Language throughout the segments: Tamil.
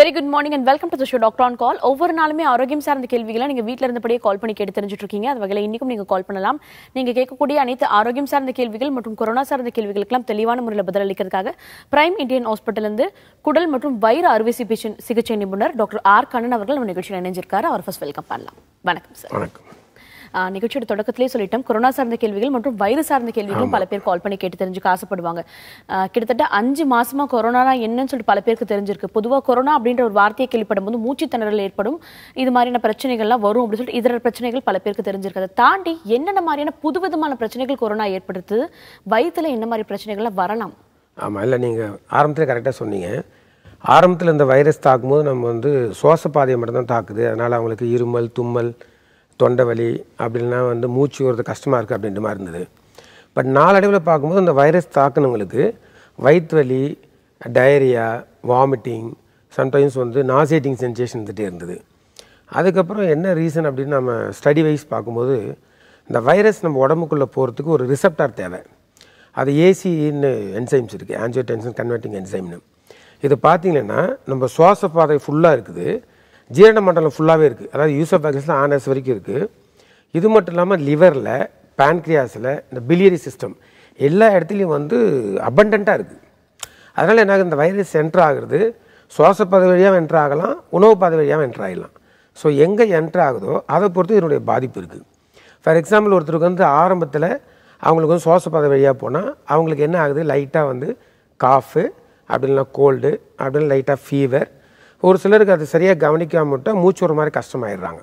very good morning and welcome to the show doctor on call ஒவ்வொரு நாளுமே ஆரோக்கியம் சார்ந்த கேள்விகளை நீங்கள் வீட்டில் இருந்தபடியே கால் பண்ணி கேட்டு தெரிஞ்சுட்டு இருக்கீங்க அது வகையில் இன்றைக்கும் நீங்கள் கால் பண்ணலாம் நீங்கள் கேட்கக்கூடிய அனைத்து ஆரோக்கியம் சார்ந்த கேள்விகள் மற்றும் கொரோனா சார்ந்த கேள்விகளுக்கெல்லாம் தெளிவான முறையில் பதிலளிக்கிறதுக்காக பிரைம் இந்தியன் ஹாஸ்பிட்டலிருந்து குடல் மற்றும் வயிறு அறுவை சிகிச்சை சிகிச்சை நிபுணர் டாக்டர் ஆர் கண்ணன் அவர்கள் நம்ம நிகழ்ச்சியில் இணைஞ்சிருக்காரு அவர் ஃபர்ஸ்ட் வெல்கம் பண்ணலாம் வணக்கம் சார் வணக்கம் நிகழ்ச்சியோட தொடக்கத்திலே சொல்லிட்டோம் கொரோனா சார்ந்த கேள்விகள் மற்றும் வைரஸ் சார்ந்த கேள்விகளும் பல பேர் கால் பண்ணி கேட்டு தெரிஞ்சுக்க ஆசைப்படுவாங்க கிட்டத்தட்ட அஞ்சு மாசமா கொரோனா என்னன்னு சொல்லிட்டு பல பேருக்கு தெரிஞ்சிருக்கு பொதுவாக கொரோனா அப்படின்ற ஒரு வார்த்தையை கேள்விப்படும் போது மூச்சு திணறல் ஏற்படும் இது மாதிரியான பிரச்சனைகள்லாம் வரும் அப்படின்னு சொல்லிட்டு இதர பிரச்சனைகள் பல பேருக்கு தெரிஞ்சிருக்கு அதை தாண்டி என்னென்ன மாதிரியான புதுவிதமான பிரச்சனைகள் கொரோனா ஏற்படுத்து வயிற்றுல என்ன மாதிரி பிரச்சனைகள்லாம் வரலாம் ஆமாம் இல்லை நீங்கள் ஆரம்பத்தில் கரெக்டாக சொன்னீங்க ஆரம்பத்தில் இந்த வைரஸ் தாக்கும்போது நம்ம வந்து சுவாச பாதையை மட்டும்தான் தாக்குது அதனால் அவங்களுக்கு இருமல் தும்மல் தொண்டை வலி அப்படின்னா வந்து மூச்சு வரது கஷ்டமாக இருக்குது அப்படின்ற மாதிரி இருந்தது பட் நாளடைவில் பார்க்கும்போது அந்த வைரஸ் தாக்குனவங்களுக்கு வயிற்று வலி டயரியா வாமிட்டிங் சம்டைம்ஸ் வந்து நாசேட்டிங் சென்சேஷன் இருந்துகிட்டே இருந்தது அதுக்கப்புறம் என்ன ரீசன் அப்படின்னு நம்ம ஸ்டடி வைஸ் பார்க்கும்போது இந்த வைரஸ் நம்ம உடம்புக்குள்ளே போகிறதுக்கு ஒரு ரிசப்டார் தேவை அது ஏசின்னு என்சைம்ஸ் இருக்குது ஆன்ஜியோடென்சன் கன்வெர்ட்டிங் என்சைம்னு இது பார்த்திங்கன்னா நம்ம சுவாச பாதை ஃபுல்லாக இருக்குது ஜீரண மண்டலம் ஃபுல்லாகவே இருக்குது அதாவது யூஸ் ஆஃப் பேக்கன்ஸில் ஆனஸ் வரைக்கும் இருக்குது இது மட்டும் இல்லாமல் லிவரில் பேன்க்ரியாஸில் இந்த பிலியரி சிஸ்டம் எல்லா இடத்துலையும் வந்து அபண்டண்ட்டாக இருக்குது அதனால் என்ன இந்த வைரஸ் என்ட்ரு ஆகுறது சுவாச பாதை வழியாக என்ட்ரு ஆகலாம் உணவு பாதை வழியாக என்ட்ரு ஆகலாம் ஸோ எங்கே என்ட்ரு ஆகுதோ அதை பொறுத்து இதனுடைய பாதிப்பு இருக்குது ஃபார் எக்ஸாம்பிள் ஒருத்தருக்கு வந்து ஆரம்பத்தில் அவங்களுக்கு வந்து சுவாச பாதை வழியாக போனால் அவங்களுக்கு என்ன ஆகுது லைட்டாக வந்து காஃபு அப்படி கோல்டு அப்படின்னா லைட்டாக ஃபீவர் ஒரு சிலருக்கு அது சரியாக கவனிக்காம விட்டால் மூச்சு ஒரு மாதிரி கஷ்டமாயிடுறாங்க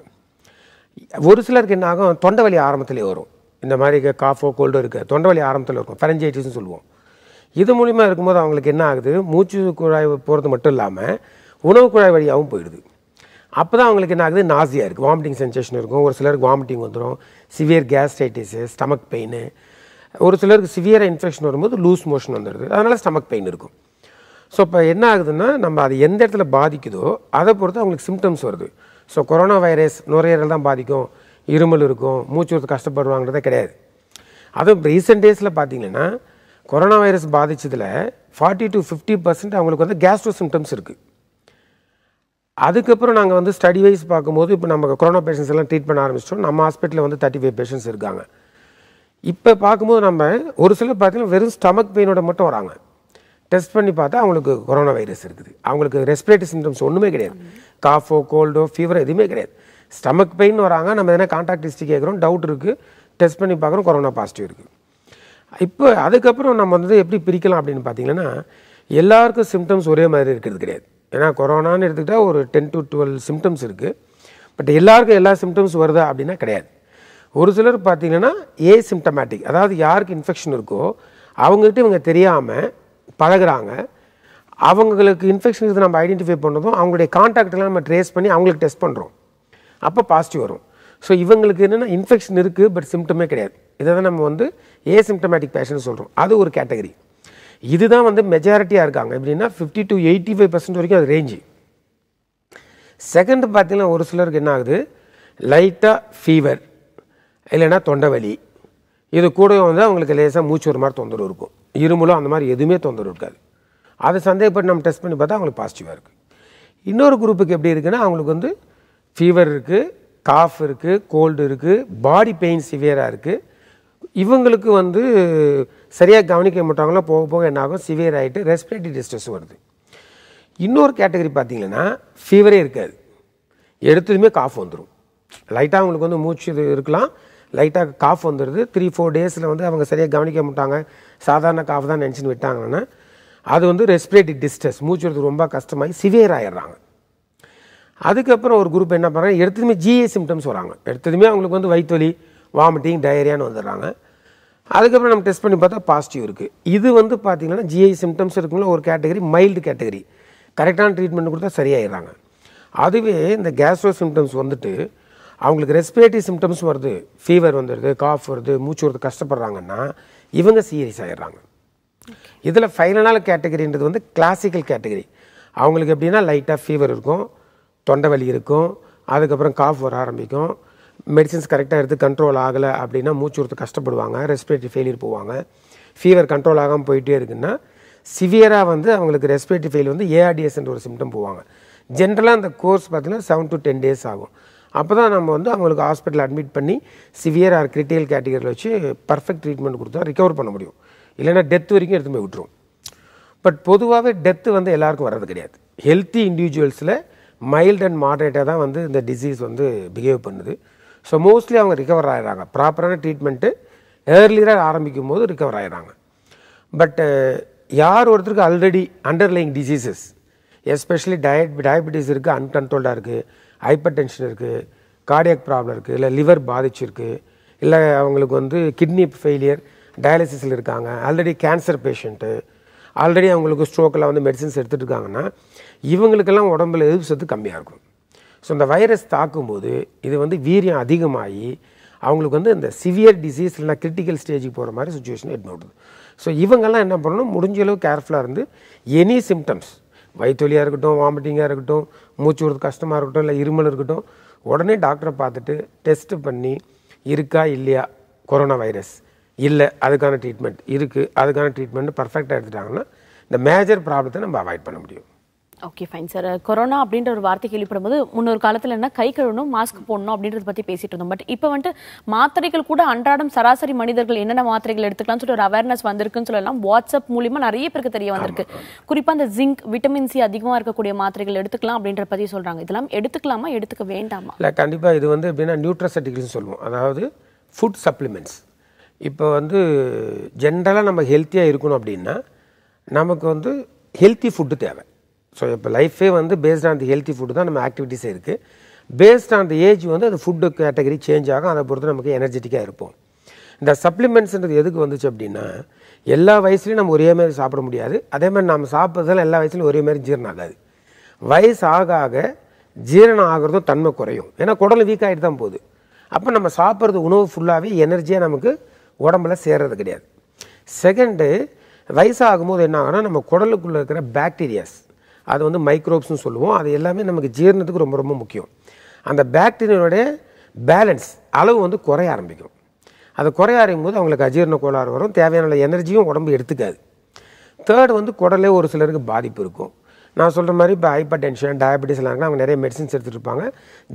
ஒரு சிலருக்கு என்ன ஆகும் தொண்டை வலி ஆரம்பத்துலேயே வரும் இந்த மாதிரி காஃபோ கோல்டோ இருக்குது தொண்டை வலி ஆரம்பத்தில் இருக்கும் ஃபரஞ்சைட்டிஸ்னு சொல்லுவோம் இது மூலிமா இருக்கும்போது அவங்களுக்கு என்ன ஆகுது மூச்சு குழாய் போகிறது மட்டும் இல்லாமல் உணவு குழாய் வழியாகவும் போயிடுது அப்போ தான் அவங்களுக்கு என்ன ஆகுது நாசியாக இருக்குது வாமிட்டிங் சென்சேஷன் இருக்கும் ஒரு சிலருக்கு வாமிட்டிங் வந்துடும் சிவியர் கேஸ்டைட்டிஸு ஸ்டமக் பெயின் ஒரு சிலருக்கு சிவியராக இன்ஃபெக்ஷன் வரும்போது லூஸ் மோஷன் வந்துடுது அதனால் ஸ்டமக் பெயின் இருக்கும் ஸோ இப்போ என்ன ஆகுதுன்னா நம்ம அது எந்த இடத்துல பாதிக்குதோ அதை பொறுத்து அவங்களுக்கு சிம்டம்ஸ் வருது ஸோ கொரோனா வைரஸ் நுரையீரல் தான் பாதிக்கும் இருமல் இருக்கும் மூச்சு விடுறது கஷ்டப்படுவாங்கிறதே கிடையாது அதுவும் இப்போ ரீசெண்ட் டேஸில் பார்த்தீங்கன்னா கொரோனா வைரஸ் பாதித்ததில் ஃபார்ட்டி டு ஃபிஃப்டி பர்சன்ட் அவங்களுக்கு வந்து கேஸ்ட்ரோ சிம்டம்ஸ் இருக்குது அதுக்கப்புறம் நாங்கள் வந்து ஸ்டடி வைஸ் பார்க்கும்போது இப்போ நம்ம கொரோனா பேஷண்ட்ஸ் எல்லாம் ட்ரீட் பண்ண ஆரம்பிச்சிட்டோம் நம்ம ஹாஸ்பிட்டலில் வந்து தேர்ட்டி ஃபைவ் பேஷண்ட்ஸ் இருக்காங்க இப்போ பார்க்கும்போது நம்ம ஒரு சிலர் பார்த்தீங்கன்னா வெறும் ஸ்டமக் பெயினோட மட்டும் வராங்க டெஸ்ட் பண்ணி பார்த்தா அவங்களுக்கு கொரோனா வைரஸ் இருக்குது அவங்களுக்கு ரெஸ்பிரேட்டரி சிம்டம்ஸ் ஒன்றுமே கிடையாது காஃபோ கோல்டோ ஃபீவரோ எதுவுமே கிடையாது ஸ்டமக் பெயின் வராங்க நம்ம எதனா கான்டாக்ட் ஹிஸ்ட்ரி கேட்குறோம் டவுட் இருக்குது டெஸ்ட் பண்ணி பார்க்குறோம் கொரோனா பாசிட்டிவ் இருக்குது இப்போ அதுக்கப்புறம் நம்ம வந்து எப்படி பிரிக்கலாம் அப்படின்னு பார்த்தீங்கன்னா எல்லாருக்கும் சிம்டம்ஸ் ஒரே மாதிரி இருக்கிறது கிடையாது ஏன்னா கொரோனான்னு எடுத்துக்கிட்டால் ஒரு டென் டு டுவெல் சிம்டம்ஸ் இருக்குது பட் எல்லாருக்கும் எல்லா சிம்டம்ஸ் வருதா அப்படின்னா கிடையாது ஒரு சிலர் பார்த்தீங்கன்னா ஏ சிம்டமேட்டிக் அதாவது யாருக்கு இன்ஃபெக்ஷன் இருக்கோ அவங்ககிட்ட இவங்க தெரியாமல் பழகிறாங்க அவங்களுக்கு இன்ஃபெக்ஷன் இருந்து நம்ம ஐடென்டிஃபை பண்ணதும் அவங்களுடைய கான்டாக்டெல்லாம் நம்ம ட்ரேஸ் பண்ணி அவங்களுக்கு டெஸ்ட் பண்ணுறோம் அப்போ பாசிட்டிவ் வரும் ஸோ இவங்களுக்கு என்னென்னா இன்ஃபெக்ஷன் இருக்குது பட் சிம்டமே கிடையாது இதை தான் நம்ம வந்து ஏ சிம்டமேட்டிக் பேஷன் சொல்கிறோம் அது ஒரு கேட்டகரி இதுதான் வந்து மெஜாரிட்டியாக இருக்காங்க எப்படின்னா fifty to eighty five percent வரைக்கும் அது ரேஞ்சு செகண்ட் பார்த்தீங்கன்னா ஒரு சிலருக்கு என்ன ஆகுது லைட்டாக ஃபீவர் இல்லைன்னா தொண்டை வலி இது கூடவே வந்து அவங்களுக்கு லேசாக மூச்சு ஒரு மாதிரி தொந்தரவு இருக்கும் இருமலும் அந்த மாதிரி எதுவுமே தொந்தரவு இருக்காது அதை சந்தேகப்பட்டு நம்ம டெஸ்ட் பண்ணி பார்த்தா அவங்களுக்கு பாசிட்டிவாக இருக்குது இன்னொரு குரூப்புக்கு எப்படி இருக்குன்னா அவங்களுக்கு வந்து ஃபீவர் இருக்குது காஃப் இருக்குது கோல்டு இருக்குது பாடி பெயின் சிவியராக இருக்குது இவங்களுக்கு வந்து சரியாக கவனிக்க மாட்டாங்களோ போக போக என்ன ஆகும் சிவியர் ஆகிட்டு ரெஸ்பிரேட்டரி டிஸ்ட்ரெஸ் வருது இன்னொரு கேட்டகரி பார்த்தீங்கன்னா ஃபீவரே இருக்காது எடுத்ததுமே காஃப் வந்துடும் லைட்டாக அவங்களுக்கு வந்து மூச்சு இருக்கலாம் லைட்டாக காஃப் வந்துடுது த்ரீ ஃபோர் டேஸில் வந்து அவங்க சரியாக கவனிக்க மாட்டாங்க சாதாரண காஃப் தான் நினச்சின்னு விட்டாங்கன்னா அது வந்து ரெஸ்பிரேட்டரி டிஸ்டர்ஸ் மூச்சுறது ரொம்ப கஷ்டமாகி சிவியர் ஆயிடுறாங்க அதுக்கப்புறம் ஒரு குரூப் என்ன பண்ணுறாங்க எடுத்ததுமே ஜிஏ சிம்டம்ஸ் வராங்க எடுத்ததுமே அவங்களுக்கு வந்து வயிற்றுவலி வாமிட்டிங் டயரியான்னு வந்துடுறாங்க அதுக்கப்புறம் நம்ம டெஸ்ட் பண்ணி பார்த்தா பாசிட்டிவ் இருக்குது இது வந்து பார்த்திங்கன்னா ஜிஐ சிம்டம்ஸ் இருக்குங்களா ஒரு கேட்டகரி மைல்டு கேட்டகரி கரெக்டான ட்ரீட்மெண்ட் கொடுத்தா சரியாயிடுறாங்க அதுவே இந்த கேஸ்ட்ரோ சிம்டம்ஸ் வந்துட்டு அவங்களுக்கு ரெஸ்பிரேட்டரி சிம்டம்ஸ் வருது ஃபீவர் வந்துடுது காஃப் வருது மூச்சு வருது கஷ்டப்படுறாங்கன்னா இவங்க சீரியஸ் ஆகிடுறாங்க இதில் ஃபைனலான கேட்டகரின்றது வந்து கிளாசிக்கல் கேட்டகரி அவங்களுக்கு எப்படின்னா லைட்டாக ஃபீவர் இருக்கும் தொண்டை வலி இருக்கும் அதுக்கப்புறம் காஃப் வர ஆரம்பிக்கும் மெடிசின்ஸ் கரெக்டாக எடுத்து கண்ட்ரோல் ஆகலை அப்படின்னா மூச்சு விடுத்து கஷ்டப்படுவாங்க ரெஸ்பிரேட்டரி ஃபெயிலியர் போவாங்க ஃபீவர் கண்ட்ரோல் ஆகாமல் போயிட்டே இருக்குன்னா சிவியராக வந்து அவங்களுக்கு ரெஸ்பிரேட்டரி ஃபெயில் வந்து ஏஆர்டிஎஸ்ன்ற ஒரு சிம்டம் போவாங்க ஜென்ரலாக அந்த கோர்ஸ் பார்த்திங்கன்னா செவன் டு டென் டேஸ் ஆகும் அப்போ தான் நம்ம வந்து அவங்களுக்கு ஹாஸ்பிட்டல் அட்மிட் பண்ணி சிவியர் ஆர் கிரிட்டிக்கல் கேட்டகரியில் வச்சு பர்ஃபெக்ட் ட்ரீட்மெண்ட் கொடுத்தா ரிகவர் பண்ண முடியும் இல்லைன்னா டெத் வரைக்கும் எடுத்து போய் விட்டுரும் பட் பொதுவாகவே டெத்து வந்து எல்லாருக்கும் வர்றது கிடையாது ஹெல்த்தி இண்டிவிஜுவல்ஸில் மைல்டு அண்ட் மாடரேட்டாக தான் வந்து இந்த டிசீஸ் வந்து பிஹேவ் பண்ணுது ஸோ மோஸ்ட்லி அவங்க ரிகவர் ஆகிடுறாங்க ப்ராப்பரான ட்ரீட்மெண்ட்டு ஏர்லியராக ஆரம்பிக்கும் போது ரிகவர் ஆகிடுறாங்க பட் யார் ஒருத்தருக்கு already underlying diseases especially diet diabetes இருக்குது அன்கண்ட்ரோல்டாக இருக்குது ஹைப்பர் டென்ஷன் இருக்குது கார்டியக் ப்ராப்ளம் இருக்குது இல்லை லிவர் பாதிச்சிருக்கு இல்லை அவங்களுக்கு வந்து கிட்னி ஃபெயிலியர் டயாலிசிஸில் இருக்காங்க ஆல்ரெடி கேன்சர் பேஷண்ட்டு ஆல்ரெடி அவங்களுக்கு ஸ்ட்ரோக்கெல்லாம் வந்து மெடிசின்ஸ் எடுத்துகிட்டு இருக்காங்கன்னா இவங்களுக்கெல்லாம் உடம்புல எதிர்ப்பு சத்து கம்மியாக இருக்கும் ஸோ இந்த வைரஸ் தாக்கும்போது இது வந்து வீரியம் அதிகமாகி அவங்களுக்கு வந்து இந்த சிவியர் டிசீஸ் இல்லைனா கிரிட்டிக்கல் ஸ்டேஜுக்கு போகிற மாதிரி சுச்சுவேஷன் எடுத்து ஸோ இவங்கெல்லாம் என்ன பண்ணணும் முடிஞ்ச அளவு கேர்ஃபுல்லாக இருந்து எனி சிம்டம்ஸ் வயிற்றுவலியாக இருக்கட்டும் வாமிட்டிங்காக இருக்கட்டும் மூச்சு விடுறது கஷ்டமாக இருக்கட்டும் இல்லை இருமல் இருக்கட்டும் உடனே டாக்டரை பார்த்துட்டு டெஸ்ட்டு பண்ணி இருக்கா இல்லையா கொரோனா வைரஸ் இல்லை அதுக்கான ட்ரீட்மெண்ட் இருக்குது அதுக்கான ட்ரீட்மெண்ட் பர்ஃபெக்டாக எடுத்துட்டாங்கன்னா இந்த மேஜர் ப்ராப்ளத்தை நம்ம அவாய்ட் பண்ண முடியும் ஓகே ஃபைன் சார் கொரோனா அப்படின்ற ஒரு வார்த்தை கேள்விப்படும் போது முன்னொரு காலத்தில் என்ன கை கழுவணும் மாஸ்க் போடணும் அப்படின்றத பற்றி பேசிட்டு இருந்தோம் பட் இப்போ வந்துட்டு மாத்திரைகள் கூட அன்றாடம் சராசரி மனிதர்கள் என்னென்ன மாத்திரைகள் எடுத்துக்கலாம்னு சொல்லி ஒரு அவேர்னஸ் வந்திருக்குன்னு சொல்லலாம் வாட்ஸ்அப் மூலியமாக நிறைய பேருக்கு தெரிய வந்திருக்கு குறிப்பாக அந்த ஜிங்க் விட்டமின் சி அதிகமாக இருக்கக்கூடிய மாத்திரைகள் எடுத்துக்கலாம் அப்படின்ற பற்றி சொல்கிறாங்க இதெல்லாம் எடுத்துக்கலாமா எடுத்துக்க வேண்டாமா இல்லை கண்டிப்பாக இது வந்து எப்படின்னா நியூட்ரசட்டிகல்ஸ் சொல்லுவோம் அதாவது ஃபுட் சப்ளிமெண்ட்ஸ் இப்போ வந்து ஜென்ரலாக நம்ம ஹெல்த்தியாக இருக்கணும் அப்படின்னா நமக்கு வந்து ஹெல்த்தி ஃபுட்டு தேவை ஸோ இப்போ லைஃபே வந்து based on the healthy food தான் நம்ம ஆக்டிவிட்டிஸ் இருக்குது பேஸ்ட் ஆன் தி ஏஜ் வந்து அது ஃபுட்டு கேட்டகரி சேஞ்ச் ஆகும் அதை பொறுத்து நமக்கு எனர்ஜெட்டிக்காக இருப்போம் இந்த சப்ளிமெண்ட்ஸ்ன்றது எதுக்கு வந்துச்சு அப்படின்னா எல்லா வயசுலையும் நம்ம ஒரே மாதிரி சாப்பிட முடியாது அதே மாதிரி நம்ம சாப்பிட்றதுலாம் எல்லா வயசுலையும் ஒரே மாதிரி ஜீரணம் ஆகாது வயசு ஆக ஆக ஜீரணம் ஆகிறதும் தன்மை குறையும் ஏன்னா குடல் வீக் ஆகிட்டு தான் போகுது அப்போ நம்ம சாப்பிட்றது உணவு ஃபுல்லாகவே எனர்ஜியாக நமக்கு உடம்புல சேர்றது கிடையாது செகண்டு வயசாகும்போது என்ன ஆகுனா நம்ம குடலுக்குள்ளே இருக்கிற பேக்டீரியாஸ் அது வந்து மைக்ரோப்ஸ்னு சொல்லுவோம் அது எல்லாமே நமக்கு ஜீரணத்துக்கு ரொம்ப ரொம்ப முக்கியம் அந்த பேக்டீரியாவுடைய பேலன்ஸ் அளவு வந்து குறைய ஆரம்பிக்கும் அது குறைய ஆரம்பிக்கும் போது அவங்களுக்கு அஜீரண கோளாறு வரும் தேவையான எனர்ஜியும் உடம்பு எடுத்துக்காது தேர்ட் வந்து குடலே ஒரு சிலருக்கு பாதிப்பு இருக்கும் நான் சொல்கிற மாதிரி இப்போ ஹைப்பர் டென்ஷன் டயபெட்டிஸ்லாம் இருக்குன்னா அவங்க நிறைய மெடிசின்ஸ் எடுத்துகிட்டு இருப்பாங்க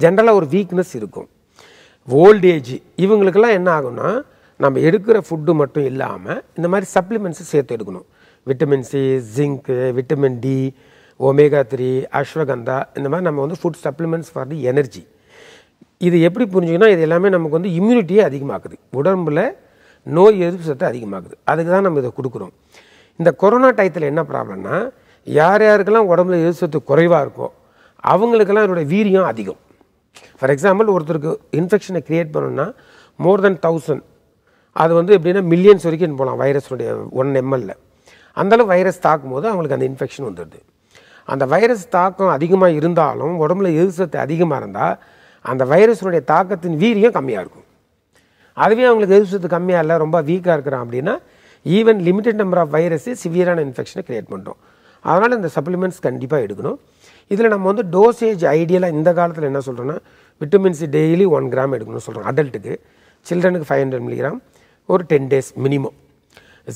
ஜென்ரலாக ஒரு வீக்னஸ் இருக்கும் ஏஜ் இவங்களுக்கெல்லாம் என்ன ஆகும்னா நம்ம எடுக்கிற ஃபுட்டு மட்டும் இல்லாமல் இந்த மாதிரி சப்ளிமெண்ட்ஸும் சேர்த்து எடுக்கணும் vitamin C zinc vitamin D omega three ashwagandha இந்த மாதிரி நம்ம வந்து food supplements for the energy இது எப்படி புரிஞ்சுக்கணும் இது எல்லாமே நமக்கு வந்து இம்யூனிட்டியை அதிகமாக்குது உடம்புல நோய் எதிர்ப்பு சத்தை அதிகமாகுது அதுக்கு தான் நம்ம இதை கொடுக்குறோம் இந்த கொரோனா டயத்தில் என்ன ப்ராப்ளம்னா யார் யாருக்கெல்லாம் உடம்புல எதிர்ப்பு சத்து குறைவாக இருக்கோ அவங்களுக்கெல்லாம் இதோட வீரியம் அதிகம் ஃபார் எக்ஸாம்பிள் ஒருத்தருக்கு இன்ஃபெக்ஷனை க்ரியேட் பண்ணணும்னா மோர் தென் தௌசண்ட் அது வந்து எப்படின்னா மில்லியன்ஸ் வரைக்கும் போகலாம் வைரஸுடைய ஒன் எம்எல்ல அந்தளவு வைரஸ் தாக்கும் போது அவங்களுக்கு அந்த இன்ஃபெக்ஷன் வந்துடுது அந்த வைரஸ் தாக்கம் அதிகமாக இருந்தாலும் உடம்புல எதிர்சத்தை அதிகமாக இருந்தால் அந்த வைரஸினுடைய தாக்கத்தின் வீரியம் கம்மியாக இருக்கும் அதுவே அவங்களுக்கு எதிர்சத்து கம்மியாக இல்லை ரொம்ப வீக்காக இருக்கிறான் அப்படின்னா even limited number of virus சிவியரான இன்ஃபெக்ஷனை க்ரியேட் பண்ணுறோம் அதனால் இந்த சப்ளிமெண்ட்ஸ் கண்டிப்பாக எடுக்கணும் இதில் நம்ம வந்து டோசேஜ் ஐடியலாக இந்த காலத்தில் என்ன சொல்கிறோன்னா vitamin C daily one gram எடுக்கணும்னு சொல்கிறோம் அடல்ட்டுக்கு சில்ட்ரனுக்கு ஃபைவ் ஹண்ட்ரட் மில்லிகிராம் ஒரு டென் டேஸ் மினிமம்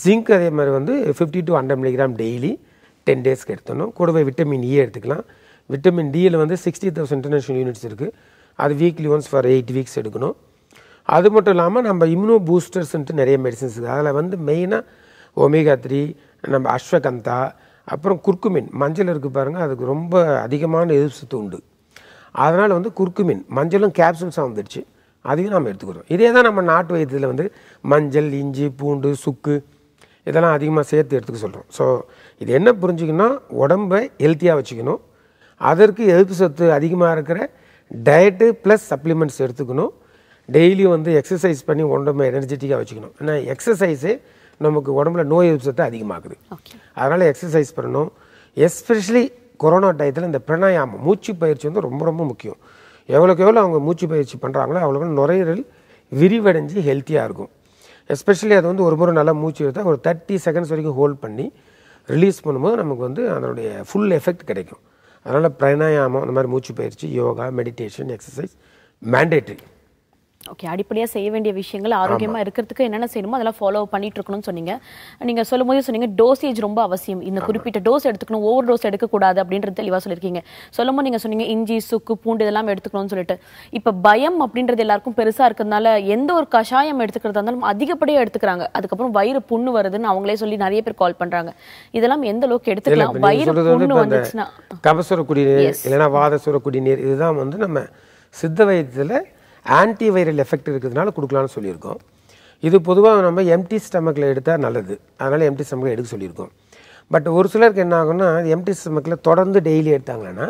ஜிங்க் அதே மாதிரி வந்து fifty to hundred milligram daily ten டேஸ்க்கு எடுத்தணும் கூடவே விட்டமின் இ e எடுத்துக்கலாம் விட்டமின் டியில் வந்து சிக்ஸ்டி தௌசண்ட் இன்டர்நேஷ்னல் யூனிட்ஸ் இருக்குது அது weekly once for eight weeks எடுக்கணும் அது மட்டும் இல்லாமல் நம்ம இம்யூனோ பூஸ்டர்ஸ்ன்ட்டு நிறைய மெடிசன்ஸ் இருக்குது அதில் வந்து மெயினாக ஒமேகா த்ரீ நம்ம அஸ்வகந்தா அப்புறம் குர்க்குமின் மஞ்சள் இருக்குது பாருங்கள் அதுக்கு ரொம்ப அதிகமான எதிர்ப்பு சத்து உண்டு அதனால் வந்து குர்க்குமின் மஞ்சளும் கேப்சூல்ஸாக வந்துடுச்சு அதையும் நம்ம எடுத்துக்கிறோம் இதே தான் நம்ம நாட்டு வைத்தியத்தில் வந்து மஞ்சள் இஞ்சி பூண்டு சுக்கு இதெல்லாம் அதிகமாக சேர்த்து எடுத்துக்க சொல்கிறோம் ஸோ இது என்ன புரிஞ்சுக்கணும் உடம்பை ஹெல்த்தியாக வச்சுக்கணும் அதற்கு எதிர்ப்பு சத்து அதிகமாக இருக்கிற டயட்டு ப்ளஸ் சப்ளிமெண்ட்ஸ் எடுத்துக்கணும் டெய்லியும் வந்து எக்ஸசைஸ் பண்ணி உடம்பை எனர்ஜெட்டிக்காக வச்சுக்கணும் ஏன்னா எக்ஸசைஸே நமக்கு உடம்புல நோய் எதிர்ப்பு சத்து அதிகமாகுது அதனால் எக்ஸசைஸ் பண்ணணும் எஸ்பெஷலி கொரோனா டயத்தில் இந்த பிரணாயாமம் மூச்சு பயிற்சி வந்து ரொம்ப ரொம்ப முக்கியம் எவ்வளோக்கு எவ்வளோ அவங்க மூச்சு பயிற்சி பண்ணுறாங்களோ அவ்வளோக்கு நுரையீரல் விரிவடைஞ்சு ஹெல்த்தியாக இருக்கும் எஸ்பெஷலி அது வந்து ஒரு முறை நல்லா மூச்சு எடுத்தால் ஒரு தேர்ட்டி செகண்ட்ஸ் வரைக்கும் ஹோல்ட் பண்ணி ரிலீஸ் பண்ணும்போது நமக்கு வந்து அதனுடைய ஃபுல் எஃபெக்ட் கிடைக்கும் அதனால் பிரணாயாமம் அந்த மாதிரி மூச்சு பயிற்சி yoga meditation exercise mandatory okay அடிப்படையாக செய்ய வேண்டிய விஷயங்கள் ஆரோக்கியமாக இருக்கிறதுக்கு என்னென்ன செய்யணுமோ அதெல்லாம் ஃபாலோ பண்ணிட்டு இருக்கணும்னு சொன்னீங்க நீங்கள் சொல்லும் போது சொன்னீங்க டோசேஜ் ரொம்ப அவசியம் இந்த குறிப்பிட்ட டோஸ் எடுத்துக்கணும் ஓவர் டோஸ் எடுக்கக்கூடாது அப்படின்றது தெளிவாக சொல்லியிருக்கீங்க சொல்லும் போது நீங்கள் சொன்னீங்க இஞ்சி சுக்கு பூண்டு இதெல்லாம் எடுத்துக்கணும்னு சொல்லிட்டு இப்போ பயம் அப்படின்றது எல்லாருக்கும் பெருசாக இருக்கிறதுனால எந்த ஒரு கஷாயம் எடுத்துக்கிறதா இருந்தாலும் அதிகப்படியாக எடுத்துக்கிறாங்க அதுக்கப்புறம் வயிறு புண்ணு வருதுன்னு அவங்களே சொல்லி நிறைய பேர் கால் பண்ணுறாங்க இதெல்லாம் எந்த அளவுக்கு எடுத்துக்கலாம் வயிறு புண்ணு வந்துச்சுன்னா கபசுர குடிநீர் இல்லைன்னா வாத குடிநீர் இதுதான் வந்து நம்ம சித்த வைத்தியத்தில் ஆன்டி வைரல் எஃபெக்ட் இருக்கிறதுனால கொடுக்கலான்னு சொல்லியிருக்கோம் இது பொதுவாக நம்ம எம்டி ஸ்டமக்கில் எடுத்தால் நல்லது அதனால் எம்டி ஸ்டமக்கில் எடுக்க சொல்லியிருக்கோம் பட் ஒரு சிலருக்கு என்ன ஆகும்னா எம்டி ஸ்டமக்கில் தொடர்ந்து டெய்லி எடுத்தாங்கன்னா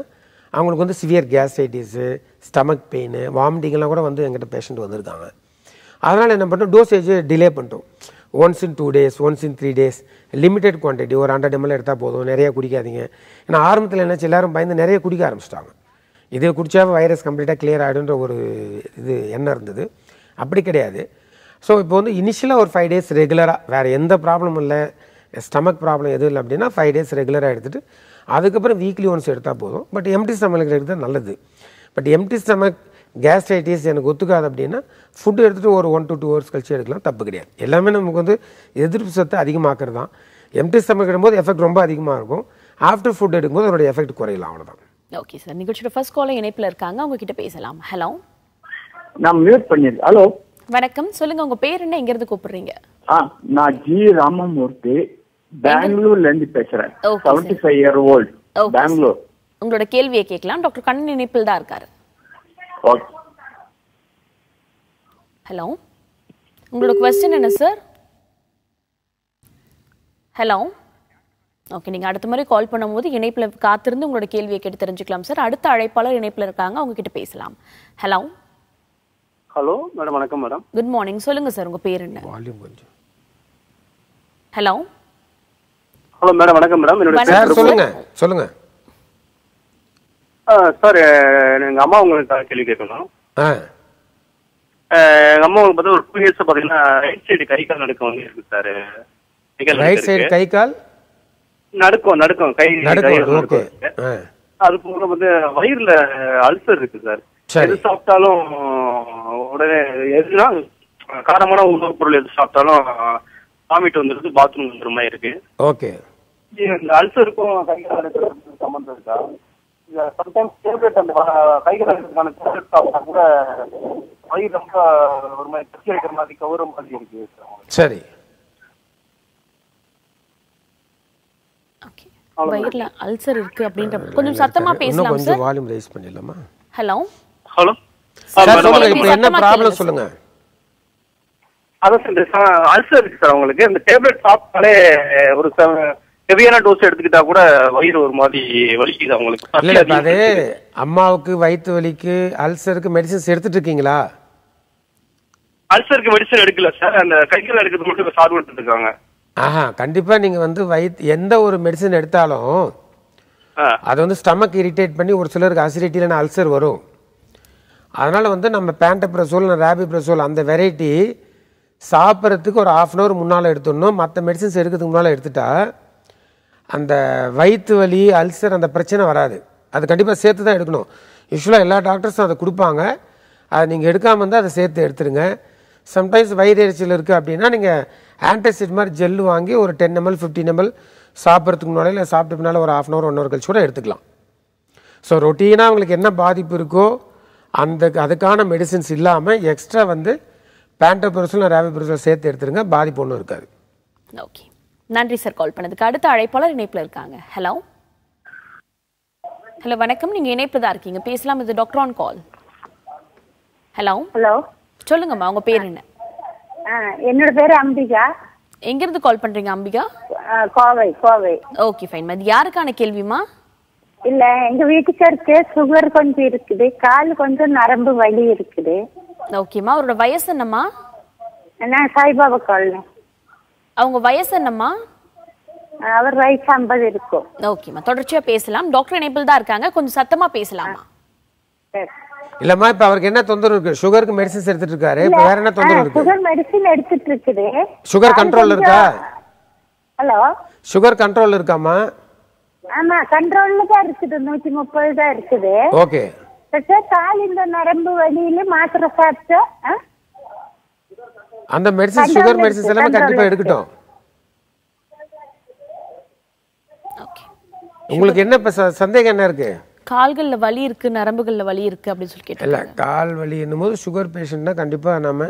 அவங்களுக்கு வந்து சிவியர் கேஸ்டைட்டிஸு ஸ்டமக் பெயின் வாமிட்டிங்லாம் கூட வந்து எங்கிட்ட பேஷண்ட் வந்திருக்காங்க அதனால் என்ன பண்ணோம் டோசேஜ் டிலே பண்ணிட்டோம் once in two days once in three days limited quantity ஒரு ஹண்ட்ரட் எம்எல் எடுத்தால் போதும் நிறையா குடிக்காதீங்க ஏன்னா ஆரம்பத்தில் என்ன எல்லாரும் பயந்து நிறைய குடிக்க ஆரம்பிச்சிட்டாங்க இதை குடித்தா வைரஸ் கம்ப்ளீட்டாக கிளியர் ஆகிடுன்ற ஒரு இது எண்ணம் இருந்தது அப்படி கிடையாது ஸோ இப்போ வந்து இனிஷியலாக ஒரு ஃபைவ் டேஸ் ரெகுலராக வேறு எந்த ப்ராப்ளமும் இல்லை ஸ்டமக் ப்ராப்ளம் எதுவும் இல்லை அப்படின்னா ஃபைவ் டேஸ் ரெகுலராக எடுத்துகிட்டு அதுக்கப்புறம் வீக்லி ஒன்ஸ் எடுத்தால் போதும் பட் எம்டி ஸ்டமக் எடுத்தால் நல்லது பட் எம்டி ஸ்டமக் கேஸ்ட்ரைட்டிஸ் எனக்கு ஒத்துக்காது அப்படின்னா ஃபுட்டு எடுத்துகிட்டு ஒரு ஒன் டு டூ ஹவர்ஸ் கழிச்சு எடுக்கலாம் தப்பு கிடையாது எல்லாமே நமக்கு வந்து எதிர்ப்பு சத்தை அதிகமாக்குறது தான் எம்டி ஸ்டமக் எடுக்கும்போது எஃபெக்ட் ரொம்ப அதிகமாக இருக்கும் ஆஃப்டர் ஃபுட் எடுக்கும்போது அதோடய எஃபெக்ட் குறையலாம் அவ்வளோதான் ஓகே சார் நிகழ்ச்சியோட ஃபர்ஸ்ட் காலர் இணைப்பில் இருக்காங்க அவங்க கிட்ட பேசலாம் ஹலோ நான் மியூட் பண்ணிருக்கேன் ஹலோ வணக்கம் சொல்லுங்க உங்க பேர் என்ன எங்க இருந்து கூப்பிடுறீங்க நான் ஜி ராமமூர்த்தி பெங்களூர்ல இருந்து பேசுறேன் seventy five year old Bangalore உங்களோட கேள்வியை கேட்கலாம் டாக்டர் கண்ணன் இணைப்பில் தான் இருக்காரு ஹலோ உங்களோட கொஸ்டின் என்ன சார் ஹலோ ஓகே நீங்கள் அடுத்த முறை கால் பண்ணும்போது இணைப்பில் காத்திருந்து உங்களோட கேள்வியை கேட்டு தெரிஞ்சுக்கலாம் சார் அடுத்த அழைப்பாளர் இணைப்பில் இருக்காங்க அவங்க கிட்ட பேசலாம் ஹலோ ஹலோ மேடம் வணக்கம் மேடம் குட் மார்னிங் சொல்லுங்க சார் உங்க பேர் என்ன கொஞ்சம் ஹலோ ஹலோ மேடம் வணக்கம் மேடம் என்னோட பேர் சொல்லுங்க சொல்லுங்க சார் எங்க அம்மா உங்களுக்கு கேள்வி கேட்கணும் எங்க அம்மா உங்களுக்கு பார்த்தா ஒரு டூ இயர்ஸ் பார்த்தீங்கன்னா ரைட் சைடு கை கால் நடக்க வந்து இருக்கு சார் ரைட் சைடு கை கால் நடுக்கும் நடுக்கும் கை அது போக வந்து வயிறுல அல்சர் இருக்கு சார் எது சாப்பிட்டாலும் உடனே எதுனா காரமான உணவுப் பொருள் எது சாப்பிட்டாலும் வாமிட் வந்துருது பாத்ரூம் வந்துரு மாதிரி இருக்கு ஓகே இந்த அல்சருக்கும் கைகள் சம்மந்தம் இருக்கா அந்த சாப்பிட்டா கூட வயிறு ரொம்ப ஒரு மாதிரி மாதிரி இருக்கு சரி வயிறில் அல்சர் இருக்கு அப்படின்ற கொஞ்சம் சத்தமா பேசலாம் கொஞ்சம் வால்யூம் ரைஸ் பண்ணிடலாமா ஹலோ ஹலோ சொல்லுங்க இப்போ என்ன ப்ராப்ளம் சொல்லுங்க அதான் சார் அல்சர் இருக்கு சார் உங்களுக்கு இந்த டேப்லெட் சாப்பிட்டாலே ஒரு ஹெவியான டோஸ் எடுத்துக்கிட்டா கூட வயிறு ஒரு மாதிரி வலிக்குது அவங்களுக்கு அது அம்மாவுக்கு வயிற்று வலிக்கு அல்சருக்கு மெடிசன்ஸ் எடுத்துட்டு இருக்கீங்களா அல்சருக்கு மெடிசன் எடுக்கல சார் அந்த கைகள் எடுக்கிறது மட்டும் சார்பு எடுத்துட்டு இருக்காங்க ஆஹா கண்டிப்பாக நீங்கள் வந்து வயிற் எந்த ஒரு மெடிசன் எடுத்தாலும் அது வந்து ஸ்டமக் இரிட்டேட் பண்ணி ஒரு சிலருக்கு அசிடிட்டி இல்லைன்னா அல்சர் வரும் அதனால் வந்து நம்ம ரேபி பிரசோல் அந்த வெரைட்டி சாப்பிட்றதுக்கு ஒரு ஆஃப் அன் ஹவர் முன்னால் எடுத்துடணும் மற்ற மெடிசன்ஸ் எடுக்கிறதுக்கு முன்னால் எடுத்துட்டா அந்த வயிற்று வலி அல்சர் அந்த பிரச்சனை வராது அது கண்டிப்பாக சேர்த்து தான் எடுக்கணும் யூஸ்வலாக எல்லா டாக்டர்ஸும் அதை கொடுப்பாங்க அதை நீங்கள் எடுக்காமல் இருந்தால் அதை சேர்த்து எடுத்துருங்க சம்டைம்ஸ் வயிறு எரிச்சல் இருக்குது அப்படின்னா நீங்கள் ஆன்டைசிட் மாதிரி ஜெல்லு வாங்கி ஒரு டென் எம்எல் ஃபிஃப்டின் எம்எல் சாப்பிட்றதுக்கு முன்னாலே இல்லை சாப்பிட்ட பின்னால் ஒரு half an hour one hour கழிச்சு கூட எடுத்துக்கலாம் ஸோ ரொட்டீனாக அவங்களுக்கு என்ன பாதிப்பு இருக்கோ அந்த அதுக்கான மெடிசின்ஸ் இல்லாமல் எக்ஸ்ட்ரா வந்து பேண்டோபெருசல் ரேவிபெருசல் சேர்த்து எடுத்துருங்க பாதிப்பு ஒன்றும் இருக்காது ஓகே நன்றி சார் கால் பண்ணதுக்கு அடுத்த அழைப்பாளர் இணைப்பில் இருக்காங்க ஹலோ ஹலோ வணக்கம் நீங்கள் இணைப்பில் தான் இருக்கீங்க பேசலாம் இது doctor on call hello hello சொல்லுங்கம்மா உங்க பேர் என்ன என்னோட பேரு அம்பிகா எங்க இருந்து கால் பண்றீங்க அம்பிகா கோவை கோவை ஓகே ஃபைன் மதி யாருக்கான கேள்விமா இல்ல எங்க வீட்டுக்காருக்கு சுகர் கொஞ்சம் இருக்குது கால் கொஞ்சம் நரம்பு வலி இருக்குது ஓகேம்மா அவரோட வயசு என்னம்மா நான் சாய்பாபா கால்னு அவங்க வயசு என்னம்மா அவர் வயசு ஐம்பது இருக்கும் ஓகேம்மா தொடர்ச்சியா பேசலாம் டாக்டர் நேபிள் தான் இருக்காங்க கொஞ்சம் சத்தமா பேசலாமா சரி இல்லம்மா இப்ப அவருக்கு என்ன தொந்தரவு இருக்கு சுகருக்கு மெடிசின்ஸ் எடுத்துட்டு இருக்காரு இப்ப வேற என்ன தொந்தரவு இருக்கு சுகர் மெடிசின் எடுத்துட்டு இருக்குது சுகர் கண்ட்ரோல் இருக்கா ஹலோ சுகர் கண்ட்ரோல் இருக்காமா ஆமா கண்ட்ரோல்ல தான் இருக்குது நூத்தி முப்பது தான் இருக்குது ஓகே கால் இந்த நரம்பு வலியில மாத்திரை சாப்பிட்டா அந்த மெடிசின் சுகர் மெடிசன்ஸ் எல்லாம் கண்டிப்பா எடுக்கட்டும் உங்களுக்கு என்ன இப்ப சந்தேகம் என்ன இருக்கு கால்களில் வலி இருக்குது நரம்புகளில் வலி இருக்குது அப்படின்னு சொல்லி கேட்டு இல்லை கால் வலி என்னும் போது சுகர் பேஷண்ட்னா கண்டிப்பாக நம்ம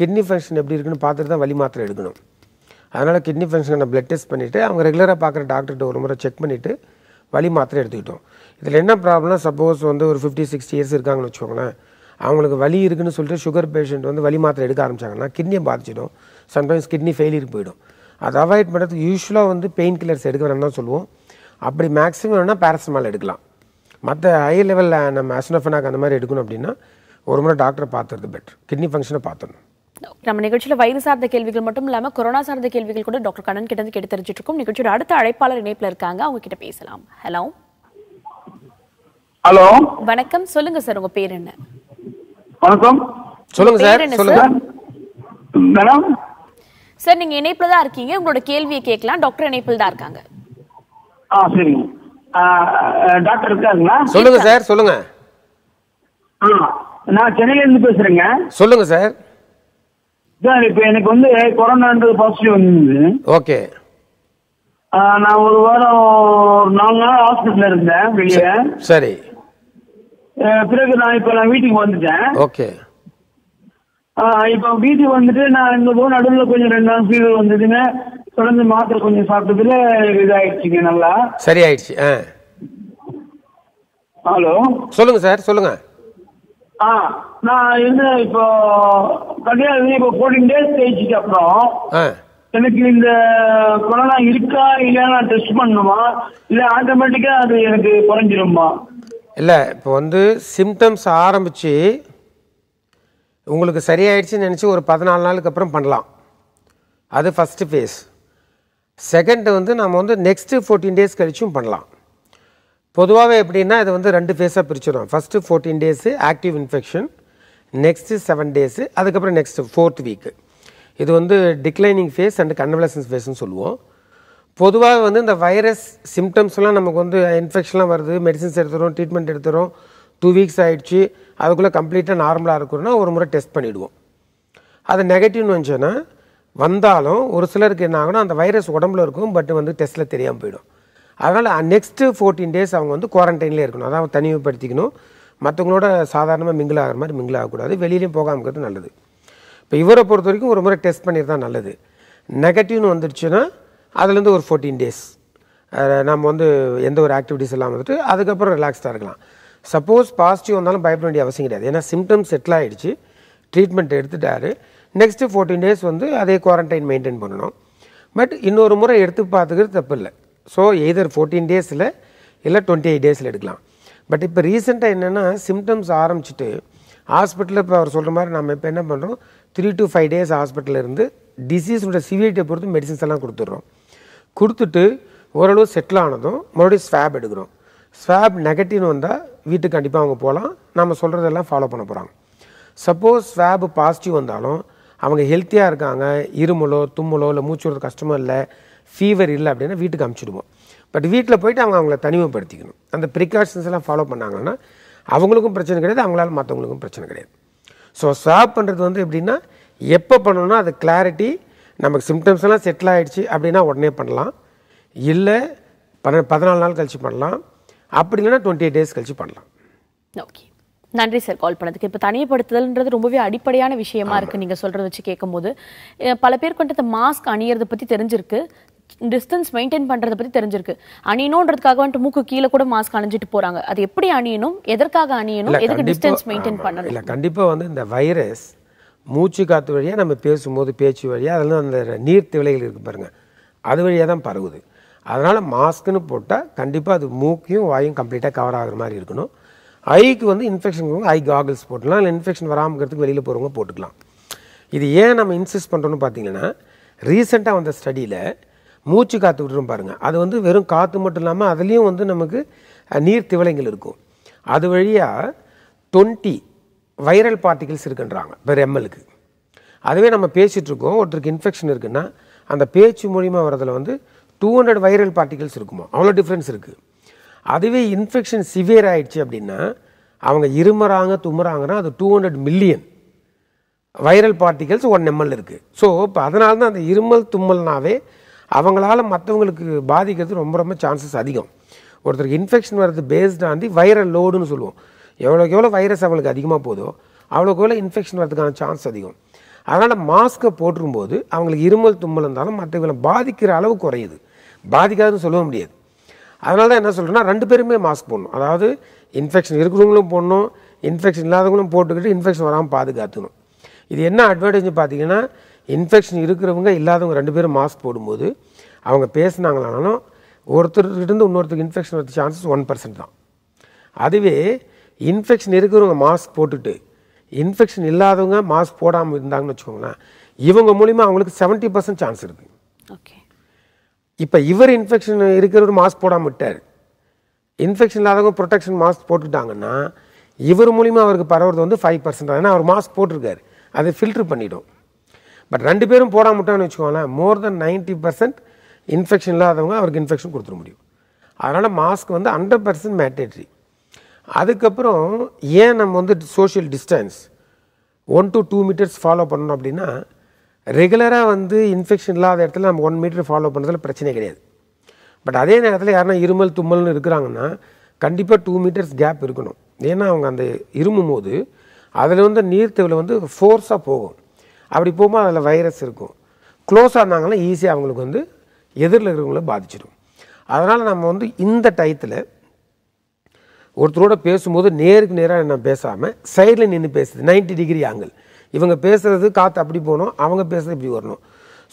கிட்னி ஃபங்க்ஷன் எப்படி இருக்குன்னு பார்த்துட்டு தான் வலி மாத்திரை எடுக்கணும் அதனால் கிட்னி ஃபங்க்ஷனை ப்ளட் டெஸ்ட் பண்ணிவிட்டு அவங்க ரெகுலராக பார்க்குற டாக்டர்கிட்ட ஒரு முறை செக் பண்ணிவிட்டு வலி மாத்திரை எடுத்துக்கிட்டோம் இதில் என்ன ப்ராப்ளம்னா சப்போஸ் வந்து ஒரு ஃபிஃப்டி சிக்ஸ்டி இயர்ஸ் இருக்காங்கன்னு வச்சுக்கோங்களேன் அவங்களுக்கு வலி இருக்குன்னு சொல்லிட்டு சுகர் பேஷண்ட் வந்து வலி மாத்திரை எடுக்க ஆரம்பிச்சாங்கன்னா கிட்னியை பாதிச்சிடும் சம்டைம்ஸ் கிட்னி ஃபெயிலியர் போயிடும் அதை அவாய்ட் பண்ணுறதுக்கு யூஸ்வலாக வந்து பெயின் கில்லர்ஸ் எடுக்கிறேன்னா சொல்லுவோம் அப்படி மேக்ஸிமம் வேணால் பேரசிமால் எடுக்கலாம் மற்ற ஹை லெவலில் நம்ம அசனஃபனாக அந்த மாதிரி எடுக்கணும் அப்படின்னா ஒரு முறை டாக்டரை பார்த்துறது பெட்டர் கிட்னி ஃபங்க்ஷனை பார்த்துடணும் நம்ம நிகழ்ச்சியில் வயது சார்ந்த கேள்விகள் மட்டும் இல்லாமல் கொரோனா சார்ந்த கேள்விகள் கூட டாக்டர் கண்ணன் கிட்ட கேட்டு தெரிஞ்சுட்டு இருக்கோம் நிகழ்ச்சியோட அடுத்த அழைப்பாளர் இணைப்பில் இருக்காங்க அவங்க கிட்ட பேசலாம் ஹலோ ஹலோ வணக்கம் சொல்லுங்க சார் உங்க பேர் என்ன வணக்கம் சொல்லுங்க சார் மேடம் சார் நீங்க இணைப்புல தான் இருக்கீங்க உங்களோட கேள்வியை கேட்கலாம் டாக்டர் இணைப்பில் தான் இருக்காங்க ஆ சரிங்க டாக்டர் இருக்காங்களா சொல்லுங்க சார் சொல்லுங்க நான் சென்னையில இருந்து பேசுறேங்க சொல்லுங்க சார் சார் இப்போ எனக்கு வந்து கொரோனான்றது பாசிட்டிவ் வந்துருந்தது ஓகே நான் ஒரு வாரம் ஒரு நாலு நாள் ஹாஸ்பிட்டல் இருந்தேன் வெளியே சரி பிறகு நான் இப்போ நான் வீட்டுக்கு வந்துட்டேன் ஓகே இப்போ வீட்டுக்கு வந்துட்டு நான் இந்த நடுவில் கொஞ்சம் ரெண்டு நாள் ஃபீவர் வந்ததுங்க தொடர்ந்து மாத்திரை கொஞ்சம் சாப்பிட்டதுல இதாயிடுச்சுங்க நல்லா சரி ஆயிடுச்சு ஆ ஹலோ சொல்லுங்க சார் சொல்லுங்க ஆ நான் என்ன இப்போ கல்யாணம் இப்போ ஃபோர்டீன் டேஸ் கழிச்சுக்கு அப்புறம் எனக்கு இந்த கொரோனா இருக்கா இல்லைன்னா டெஸ்ட் பண்ணணுமா இல்லை ஆட்டோமேட்டிக்கா அது எனக்கு குறைஞ்சிருமா இல்லை இப்போ வந்து சிம்டம்ஸ் ஆரம்பிச்சு உங்களுக்கு சரியாயிடுச்சுன்னு நினச்சி ஒரு பதினாலு நாளுக்கு அப்புறம் பண்ணலாம் அது ஃபஸ்ட்டு ஃபேஸ் செகண்டு வந்து நம்ம வந்து நெக்ஸ்ட்டு ஃபோர்டீன் டேஸ் கழிச்சும் பண்ணலாம் பொதுவாகவே எப்படின்னா இது வந்து ரெண்டு ஃபேஸாக பிரிச்சிடும் first fourteen days active infection next seven days அதுக்கப்புறம் நெக்ஸ்ட்டு ஃபோர்த் வீக்கு இது வந்து டிக்ளைனிங் ஃபேஸ் அண்ட் கன்வலசன்ஸ் ஃபேஸ்னு சொல்லுவோம் பொதுவாக வந்து இந்த வைரஸ் சிம்டம்ஸ்லாம் நமக்கு வந்து இன்ஃபெக்ஷன்லாம் வருது மெடிசின்ஸ் எடுத்துகிறோம் ட்ரீட்மெண்ட் எடுத்துகிறோம் டூ வீக்ஸ் ஆகிடுச்சு அதுக்குள்ளே கம்ப்ளீட்டாக நார்மலாக இருக்குன்னா ஒரு முறை டெஸ்ட் பண்ணிவிடுவோம் அது நெகட்டிவ்னு வந்துச்சுன்னா வந்தாலும் ஒரு சிலருக்கு என்ன ஆகணும் அந்த வைரஸ் உடம்புல இருக்கும் பட் வந்து டெஸ்ட்டில் தெரியாமல் போயிடும் அதனால் நெக்ஸ்ட்டு ஃபோர்டீன் டேஸ் அவங்க வந்து குவாரண்டைன்லேயே இருக்கணும் அதாவது தனிமைப்படுத்திக்கணும் மற்றவங்களோட சாதாரணமாக மிங்கிள் ஆகிற மாதிரி மிங்கிள் ஆகக்கூடாது வெளியிலையும் போகாமல் இருக்கிறது நல்லது இப்போ இவரை பொறுத்த வரைக்கும் ஒரு முறை டெஸ்ட் பண்ணியிருந்தால் நல்லது நெகட்டிவ்னு வந்துடுச்சுன்னா அதுலேருந்து ஒரு ஃபோர்டீன் டேஸ் நம்ம வந்து எந்த ஒரு ஆக்டிவிட்டிஸ் எல்லாம் வந்துட்டு அதுக்கப்புறம் ரிலாக்ஸ்டாக இருக்கலாம் சப்போஸ் பாசிட்டிவ் வந்தாலும் பயப்பட வேண்டிய அவசியம் கிடையாது ஏன்னா சிம்டம்ஸ் செட்டில் ஆகிடுச்சு ட்ரீட்மெண்ட் எடுத்துட்டாரு நெக்ஸ்ட்டு ஃபோர்டீன் டேஸ் வந்து அதே குவாரண்டைன் மெயின்டைன் பண்ணணும் பட் இன்னொரு முறை எடுத்து பார்த்துக்கிறது தப்பு இல்லை ஸோ எய்தர் ஃபோர்டீன் டேஸில் இல்லை டுவெண்ட்டி எயிட் டேஸில் எடுக்கலாம் பட் இப்போ ரீசெண்டாக என்னென்னா சிம்டம்ஸ் ஆரம்பிச்சுட்டு ஹாஸ்பிட்டலில் இப்போ அவர் சொல்கிற மாதிரி நம்ம இப்போ என்ன பண்ணுறோம் த்ரீ டு ஃபைவ் டேஸ் ஹாஸ்பிட்டலில் இருந்து டிசீஸோட சிவியரிட்டியை பொறுத்து மெடிசின்ஸ் எல்லாம் கொடுத்துட்றோம் கொடுத்துட்டு ஓரளவு செட்டில் ஆனதும் மறுபடியும் ஸ்வாப் எடுக்கிறோம் ஸ்வாப் நெகட்டிவ்னு வந்தால் வீட்டுக்கு கண்டிப்பாக அவங்க போகலாம் நம்ம சொல்கிறதெல்லாம் ஃபாலோ பண்ண போகிறாங்க சப்போஸ் ஸ்வாப் பாசிட்டிவ் வந்தாலும் அவங்க ஹெல்த்தியாக இருக்காங்க இருமலோ தும்மலோ இல்லை மூச்சு விடுறது கஷ்டமோ இல்லை ஃபீவர் இல்லை அப்படின்னா வீட்டுக்கு அமுச்சிடுவோம் பட் வீட்டில் போயிட்டு அவங்க அவங்கள தனிமைப்படுத்திக்கணும் அந்த ப்ரிகாஷன்ஸ் எல்லாம் ஃபாலோ பண்ணாங்கன்னா அவங்களுக்கும் பிரச்சனை கிடையாது அவங்களால மற்றவங்களுக்கும் பிரச்சனை கிடையாது ஸோ ஸ்வாப் பண்ணுறது வந்து எப்படின்னா எப்போ பண்ணணும்னா அது கிளாரிட்டி நமக்கு சிம்டம்ஸ் எல்லாம் செட்டில் ஆகிடுச்சு அப்படின்னா உடனே பண்ணலாம் இல்லை பதினாலு நாள் கழித்து பண்ணலாம் அப்படி இல்லைன்னா டுவெண்ட்டி எயிட் டேஸ் கழித்து பண்ணலாம் ஓகே நன்றி சார் கால் பண்ணதுக்கு இப்போ தனியப்படுத்துதல்ன்றது ரொம்பவே அடிப்படையான விஷயமா இருக்கு நீங்க சொல்றத வச்சு கேட்கும்போது பல பேர் கொண்டு இந்த மாஸ்க் அணியறதை பத்தி தெரிஞ்சிருக்கு டிஸ்டன்ஸ் மெயின்டைன் பண்ணுறதை பற்றி தெரிஞ்சிருக்கு அணியணுன்றதுக்காக வந்துட்டு மூக்கு கீழே கூட மாஸ்க் அணிஞ்சிட்டு போகிறாங்க அது எப்படி அணியணும் எதற்காக அணியணும் எதுக்கு டிஸ்டன்ஸ் மெயின்டைன் பண்ணணும் இல்லை கண்டிப்பாக வந்து இந்த வைரஸ் மூச்சு காற்று வழியாக நம்ம பேசும்போது பேச்சு வழியாக அதெல்லாம் அந்த நீர் திவிலைகள் இருக்குது பாருங்கள் அது வழியாக தான் பரவுது அதனால் மாஸ்க்குன்னு போட்டால் கண்டிப்பாக அது மூக்கையும் வாயும் கம்ப்ளீட்டாக கவர் ஆகிற மாதிரி இருக்கணும் ஐக்கு வந்து இன்ஃபெக்ஷன் ஐ காகிள்ஸ் போட்டுக்கலாம் இல்லை இன்ஃபெக்ஷன் வராமல் வெளியில் போகிறவங்க போட்டுக்கலாம் இது ஏன் நம்ம இன்சிஸ்ட் பண்ணுறோம்னு பார்த்தீங்கன்னா ரீசெண்டாக வந்த ஸ்டடியில் மூச்சு காற்று விட்டுரும் பாருங்கள் அது வந்து வெறும் காற்று மட்டும் இல்லாமல் அதுலேயும் வந்து நமக்கு நீர் திவளைங்கள் இருக்கும் அது வழியாக டொண்ட்டி வைரல் பார்ட்டிகிள்ஸ் இருக்குன்றாங்க பெர் எம்எலுக்கு அதுவே நம்ம பேசிகிட்ருக்கோம் ஒருத்தருக்கு இன்ஃபெக்ஷன் இருக்குன்னா அந்த பேச்சு மூலிமா வரதில் வந்து டூ ஹண்ட்ரட் வைரல் பார்ட்டிகிள்ஸ் இருக்குமா அவ்வளோ டிஃப்ரென்ஸ் இருக்குது அதுவே இன்ஃபெக்ஷன் சிவியர் ஆகிடுச்சு அப்படின்னா அவங்க இருமுறாங்க தும்முறாங்கன்னா அது two hundred million viral particles one ml இருக்குது ஸோ இப்போ அதனால தான் அந்த இருமல் தும்மல்னாவே அவங்களால மற்றவங்களுக்கு பாதிக்கிறது ரொம்ப ரொம்ப சான்சஸ் அதிகம் ஒருத்தருக்கு இன்ஃபெக்ஷன் வர்றது பேஸ்ட் ஆன் வைரல் லோடுன்னு சொல்லுவோம் எவ்வளோக்கு எவ்வளோ வைரஸ் அவங்களுக்கு அதிகமாக போதோ அவ்வளோக்கு எவ்வளோ இன்ஃபெக்ஷன் வரதுக்கான சான்ஸ் அதிகம் அதனால் மாஸ்க்கை போட்டுரும்போது அவங்களுக்கு இருமல் தும்மல் இருந்தாலும் மற்றவங்களை பாதிக்கிற அளவு குறையுது பாதிக்காதுன்னு சொல்லவும் முடியாது அதனால தான் என்ன சொல்கிறேன்னா ரெண்டு பேருமே மாஸ்க் போடணும் அதாவது இன்ஃபெக்ஷன் இருக்கிறவங்களும் போடணும் இன்ஃபெக்ஷன் இல்லாதவங்களும் போட்டுக்கிட்டு இன்ஃபெக்ஷன் வராமல் பாதுகாத்துக்கணும் இது என்ன அட்வான்டேஜ் பார்த்தீங்கன்னா இன்ஃபெக்ஷன் இருக்கிறவங்க இல்லாதவங்க ரெண்டு பேரும் மாஸ்க் போடும்போது அவங்க பேசினாங்களானாலும் ஒருத்தர்கிட்டருந்து இன்னொருத்தருக்கு இன்ஃபெக்ஷன் வர சான்சஸ் ஒன் பர்சன்ட் தான் அதுவே இன்ஃபெக்ஷன் இருக்கிறவங்க மாஸ்க் போட்டுட்டு இன்ஃபெக்ஷன் இல்லாதவங்க மாஸ்க் போடாமல் இருந்தாங்கன்னு வச்சுக்கோங்களேன் இவங்க மூலிமா அவங்களுக்கு செவன்ட்டி பர்சன்ட் சான்ஸ் இருக்குது ஓகே இப்போ இவர் இன்ஃபெக்ஷன் இருக்கிறவர் மாஸ்க் போடாமல் விட்டார் இன்ஃபெக்ஷன் இல்லாதவங்க ப்ரொடெக்ஷன் மாஸ்க் போட்டுட்டாங்கன்னா இவர் மூலிமா அவருக்கு பரவுறது வந்து ஃபைவ் பர்சன்ட் ஏன்னா அவர் மாஸ்க் போட்டிருக்காரு அதை ஃபில்ட்ரு பண்ணிவிடும் பட் ரெண்டு பேரும் போடாமல் விட்டான்னு வச்சுக்கோங்களேன் more than ninety percent infection இல்லாதவங்க அவருக்கு இன்ஃபெக்ஷன் கொடுத்துட முடியும் அதனால் மாஸ்க் வந்து ஹண்ட்ரட் பர்சன்ட் மேண்டேட்ரி அதுக்கப்புறம் ஏன் நம்ம வந்து social distance one to two meters follow பண்ணணும் அப்படின்னா ரெகுலராக வந்து இன்ஃபெக்ஷன் இல்லாத இடத்துல நம்ம ஒன் மீட்டர் ஃபாலோ பண்ணுறதுல பிரச்சனை கிடையாது பட் அதே நேரத்தில் யாருன்னா இருமல் தும்மல்னு இருக்கிறாங்கன்னா கண்டிப்பாக டூ மீட்டர்ஸ் கேப் இருக்கணும் ஏன்னா அவங்க அந்த இருமும் போது அதில் வந்து நீர்த்தவில் வந்து ஃபோர்ஸாக போகும் அப்படி போகும்போது அதில் வைரஸ் இருக்கும் க்ளோஸாக இருந்தாங்கன்னா ஈஸியாக அவங்களுக்கு வந்து எதிரில் இருக்கிறவங்கள பாதிச்சிடும் அதனால் நம்ம வந்து இந்த டயத்தில் ஒருத்தரோட பேசும்போது நேருக்கு நேராக நான் பேசாமல் சைடில் நின்று பேசுது நைன்டி டிகிரி ஆங்கிள் இவங்க பேசுகிறது காற்று அப்படி போகணும் அவங்க பேசுகிறது இப்படி வரணும்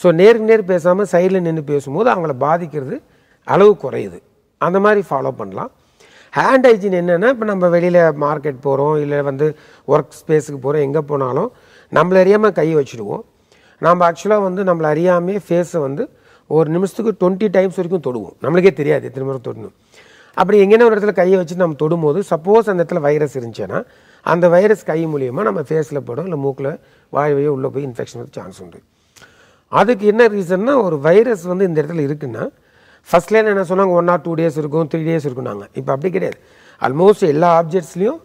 ஸோ நேருக்கு நேர் பேசாமல் சைடில் நின்று பேசும்போது அவங்கள பாதிக்கிறது அளவு குறையுது அந்த மாதிரி ஃபாலோ பண்ணலாம் ஹேண்ட் ஹைஜின் என்னென்னா இப்போ நம்ம வெளியில் மார்க்கெட் போகிறோம் இல்லை வந்து ஒர்க் ஸ்பேஸுக்கு போகிறோம் எங்கே போனாலும் நம்மளை அறியாமல் கை வச்சுடுவோம் நம்ம ஆக்சுவலாக வந்து நம்மளை அறியாமே ஃபேஸை வந்து ஒரு நிமிஷத்துக்கு டுவெண்ட்டி டைம்ஸ் வரைக்கும் தொடுவோம் நம்மளுக்கே தெரியாது எத்தனை முறை தொடணும் அப்படி எங்கேனா ஒரு இடத்துல கையை வச்சு நம்ம தொடும்போது சப்போஸ் அந்த இடத்துல வைரஸ் இருந்துச்சுன்னா அந்த வைரஸ் கை மூலியமாக நம்ம ஃபேஸில் போடும் இல்லை மூக்கில் வாய்வையோ உள்ளே போய் இன்ஃபெக்ஷன் வந்து சான்ஸ் உண்டு அதுக்கு என்ன ரீசன்னா ஒரு வைரஸ் வந்து இந்த இடத்துல இருக்குன்னா ஃபஸ்ட்லேருந்து என்ன சொன்னாங்க ஒன் ஆர் டூ டேஸ் இருக்கும் த்ரீ டேஸ் இருக்கும் நாங்கள் இப்போ அப்படி கிடையாது ஆல்மோஸ்ட் எல்லா ஆப்ஜெக்ட்ஸ்லேயும்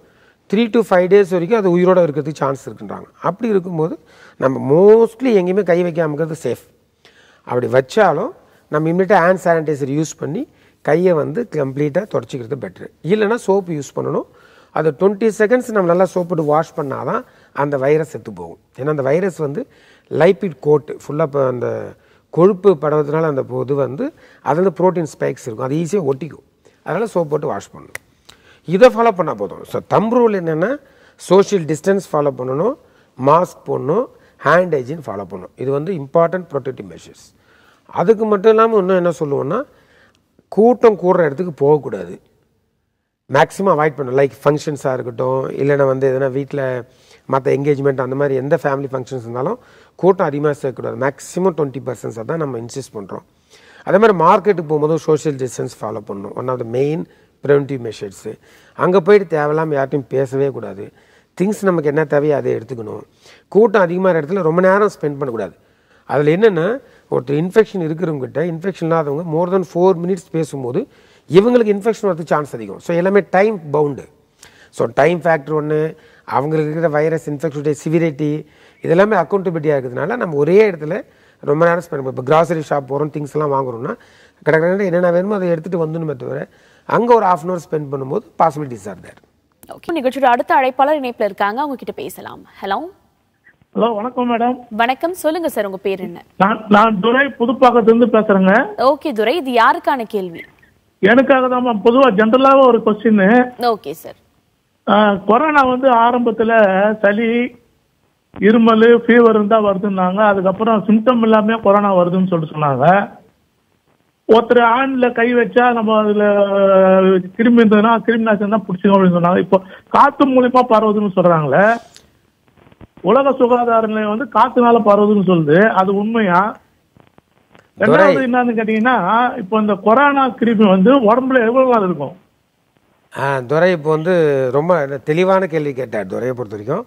த்ரீ டு ஃபைவ் டேஸ் வரைக்கும் அது உயிரோடு இருக்கிறதுக்கு சான்ஸ் இருக்குன்றாங்க அப்படி இருக்கும்போது நம்ம மோஸ்ட்லி எங்கேயுமே கை வைக்காமக்கிறது சேஃப் அப்படி வச்சாலும் நம்ம இம்மிட்ட ஹேண்ட் சானிடைசர் யூஸ் பண்ணி கையை வந்து கம்ப்ளீட்டாக தொடச்சிக்கிறது பெட்ரு இல்லைனா சோப்பு யூஸ் பண்ணணும் அதை டுவெண்ட்டி செகண்ட்ஸ் நம்ம நல்லா சோப்பிட்டு வாஷ் பண்ணால் தான் அந்த வைரஸ் செத்து போகும் ஏன்னா அந்த வைரஸ் வந்து லைப்பிட் கோட்டு ஃபுல்லாக இப்போ அந்த கொழுப்பு படுறதுனால அந்த இது வந்து அதில் வந்து ப்ரோட்டீன் ஸ்பைக்ஸ் இருக்கும் அது ஈஸியாக ஒட்டிக்கும் அதனால் சோப் போட்டு வாஷ் பண்ணணும் இதை ஃபாலோ பண்ணால் போதும் ஸோ தம் ரூல் என்னென்னா சோஷியல் டிஸ்டன்ஸ் ஃபாலோ பண்ணணும் மாஸ்க் போடணும் ஹேண்ட் ஹைஜின் ஃபாலோ பண்ணணும் இது வந்து இம்பார்ட்டண்ட் ப்ரொடெக்டிவ் மெஷர்ஸ் அதுக்கு மட்டும் இல்லாமல் இன்னும் என்ன சொல்லுவோன்னா கூட்டம் கூடுற இடத்துக்கு போகக்கூடாது மேக்ஸிமம் அவாய்ட் பண்ணும் லைக் ஃபங்க்ஷன்ஸாக இருக்கட்டும் இல்லைனா வந்து எதனா வீட்டில் மற்ற எங்கேஜ்மெண்ட் அந்த மாதிரி எந்த ஃபேமிலி ஃபங்க்ஷன்ஸ் இருந்தாலும் கூட்டம் அதிகமாக சேர்க்கக்கூடாது மேக்ஸிமம் டுவெண்ட்டி பர்சன்ஸ் தான் நம்ம இன்சிஸ்ட் பண்ணுறோம் அதே மாதிரி மார்க்கெட்டுக்கு போகும்போதும் சோஷியல் டிஸ்டன்ஸ் ஃபாலோ பண்ணணும் one of the main preventive measures அங்கே போயிட்டு தேவையில்லாமல் யார்ட்டையும் பேசவே கூடாது திங்ஸ் நமக்கு என்ன தேவையோ அதை எடுத்துக்கணும் கூட்டம் அதிகமாக இடத்துல ரொம்ப நேரம் ஸ்பெண்ட் பண்ணக்கூடாது அதில் என்னென்னா ஒருத்தர் இன்ஃபெக்ஷன் இருக்கிறவங்ககிட்ட இன்ஃபெக்ஷன் இல்லாதவங்க மோர் தென் ஃபோர் மினிட்ஸ் பேசும்போது இவங்களுக்கு இன்ஃபெக்ஷன் வரது சான்ஸ் அதிகம் ஸோ எல்லாமே time bound so time factor ஒன்று அவங்களுக்கு இருக்கிற வைரஸ் இன்ஃபெக்ஷனுடைய சிவிரிட்டி இதெல்லாமே அக்கௌண்டபிலிட்டியாக இருக்கிறதுனால நம்ம ஒரே இடத்துல ரொம்ப நேரம் ஸ்பெண்ட் இப்போ கிராசரி ஷாப் போகிறோம் திங்ஸ் எல்லாம் வாங்குறோம்னா கடற்கரை என்னென்ன வேணுமோ அதை எடுத்துகிட்டு வந்துணுமே தவிர அங்கே ஒரு ஆஃப் அன் அவர் ஸ்பெண்ட் பண்ணும்போது பாசிபிலிட்டிஸ் ஆர் தேர் ஓகே நிகழ்ச்சியோட அடுத்த அழைப்பாளர் இணைப்பில் இருக்காங்க அவங்க கிட்ட பேசலாம் ஹலோ ஹலோ வணக்கம் மேடம் வணக்கம் சொல்லுங்க சார் உங்க பேர் என்ன நான் துரை புதுப்பாக்கத்துல இருந்து பேசுறேங்க ஓகே துரை இது யாருக்கான கேள்வி எனக்காக தான் பொதுவா ஜென்ரலாக ஒரு கொஸ்டின் ஓகே சார் கொரோனா வந்து ஆரம்பத்தில் சளி இருமல் ஃபீவர் இருந்தா வருதுன்னாங்க அதுக்கப்புறம் சிம்டம் இல்லாம கொரோனா வருதுன்னு சொல்லிட்டு சொன்னாங்க ஒருத்தர் ஆண்ல கை வச்சா நம்ம அதுல கிருமி இருந்ததுன்னா கிருமி நாசம் தான் பிடிச்சிக்கும் அப்படின்னு சொன்னாங்க இப்போ காத்து மூலியமா பரவுதுன்னு சொல்றாங்களே உலக சுகாதார நிலையம் வந்து காத்துனால பரவுதுன்னு சொல்லுது அது உண்மையா ரெண்டாவது என்னன்னு கேட்டீங்கன்னா இப்போ இந்த கொரோனா கிருமி வந்து உடம்புல எவ்வளவு நாள் இருக்கும் துரை இப்போ வந்து ரொம்ப தெளிவான கேள்வி கேட்டார் துரையை பொறுத்த வரைக்கும்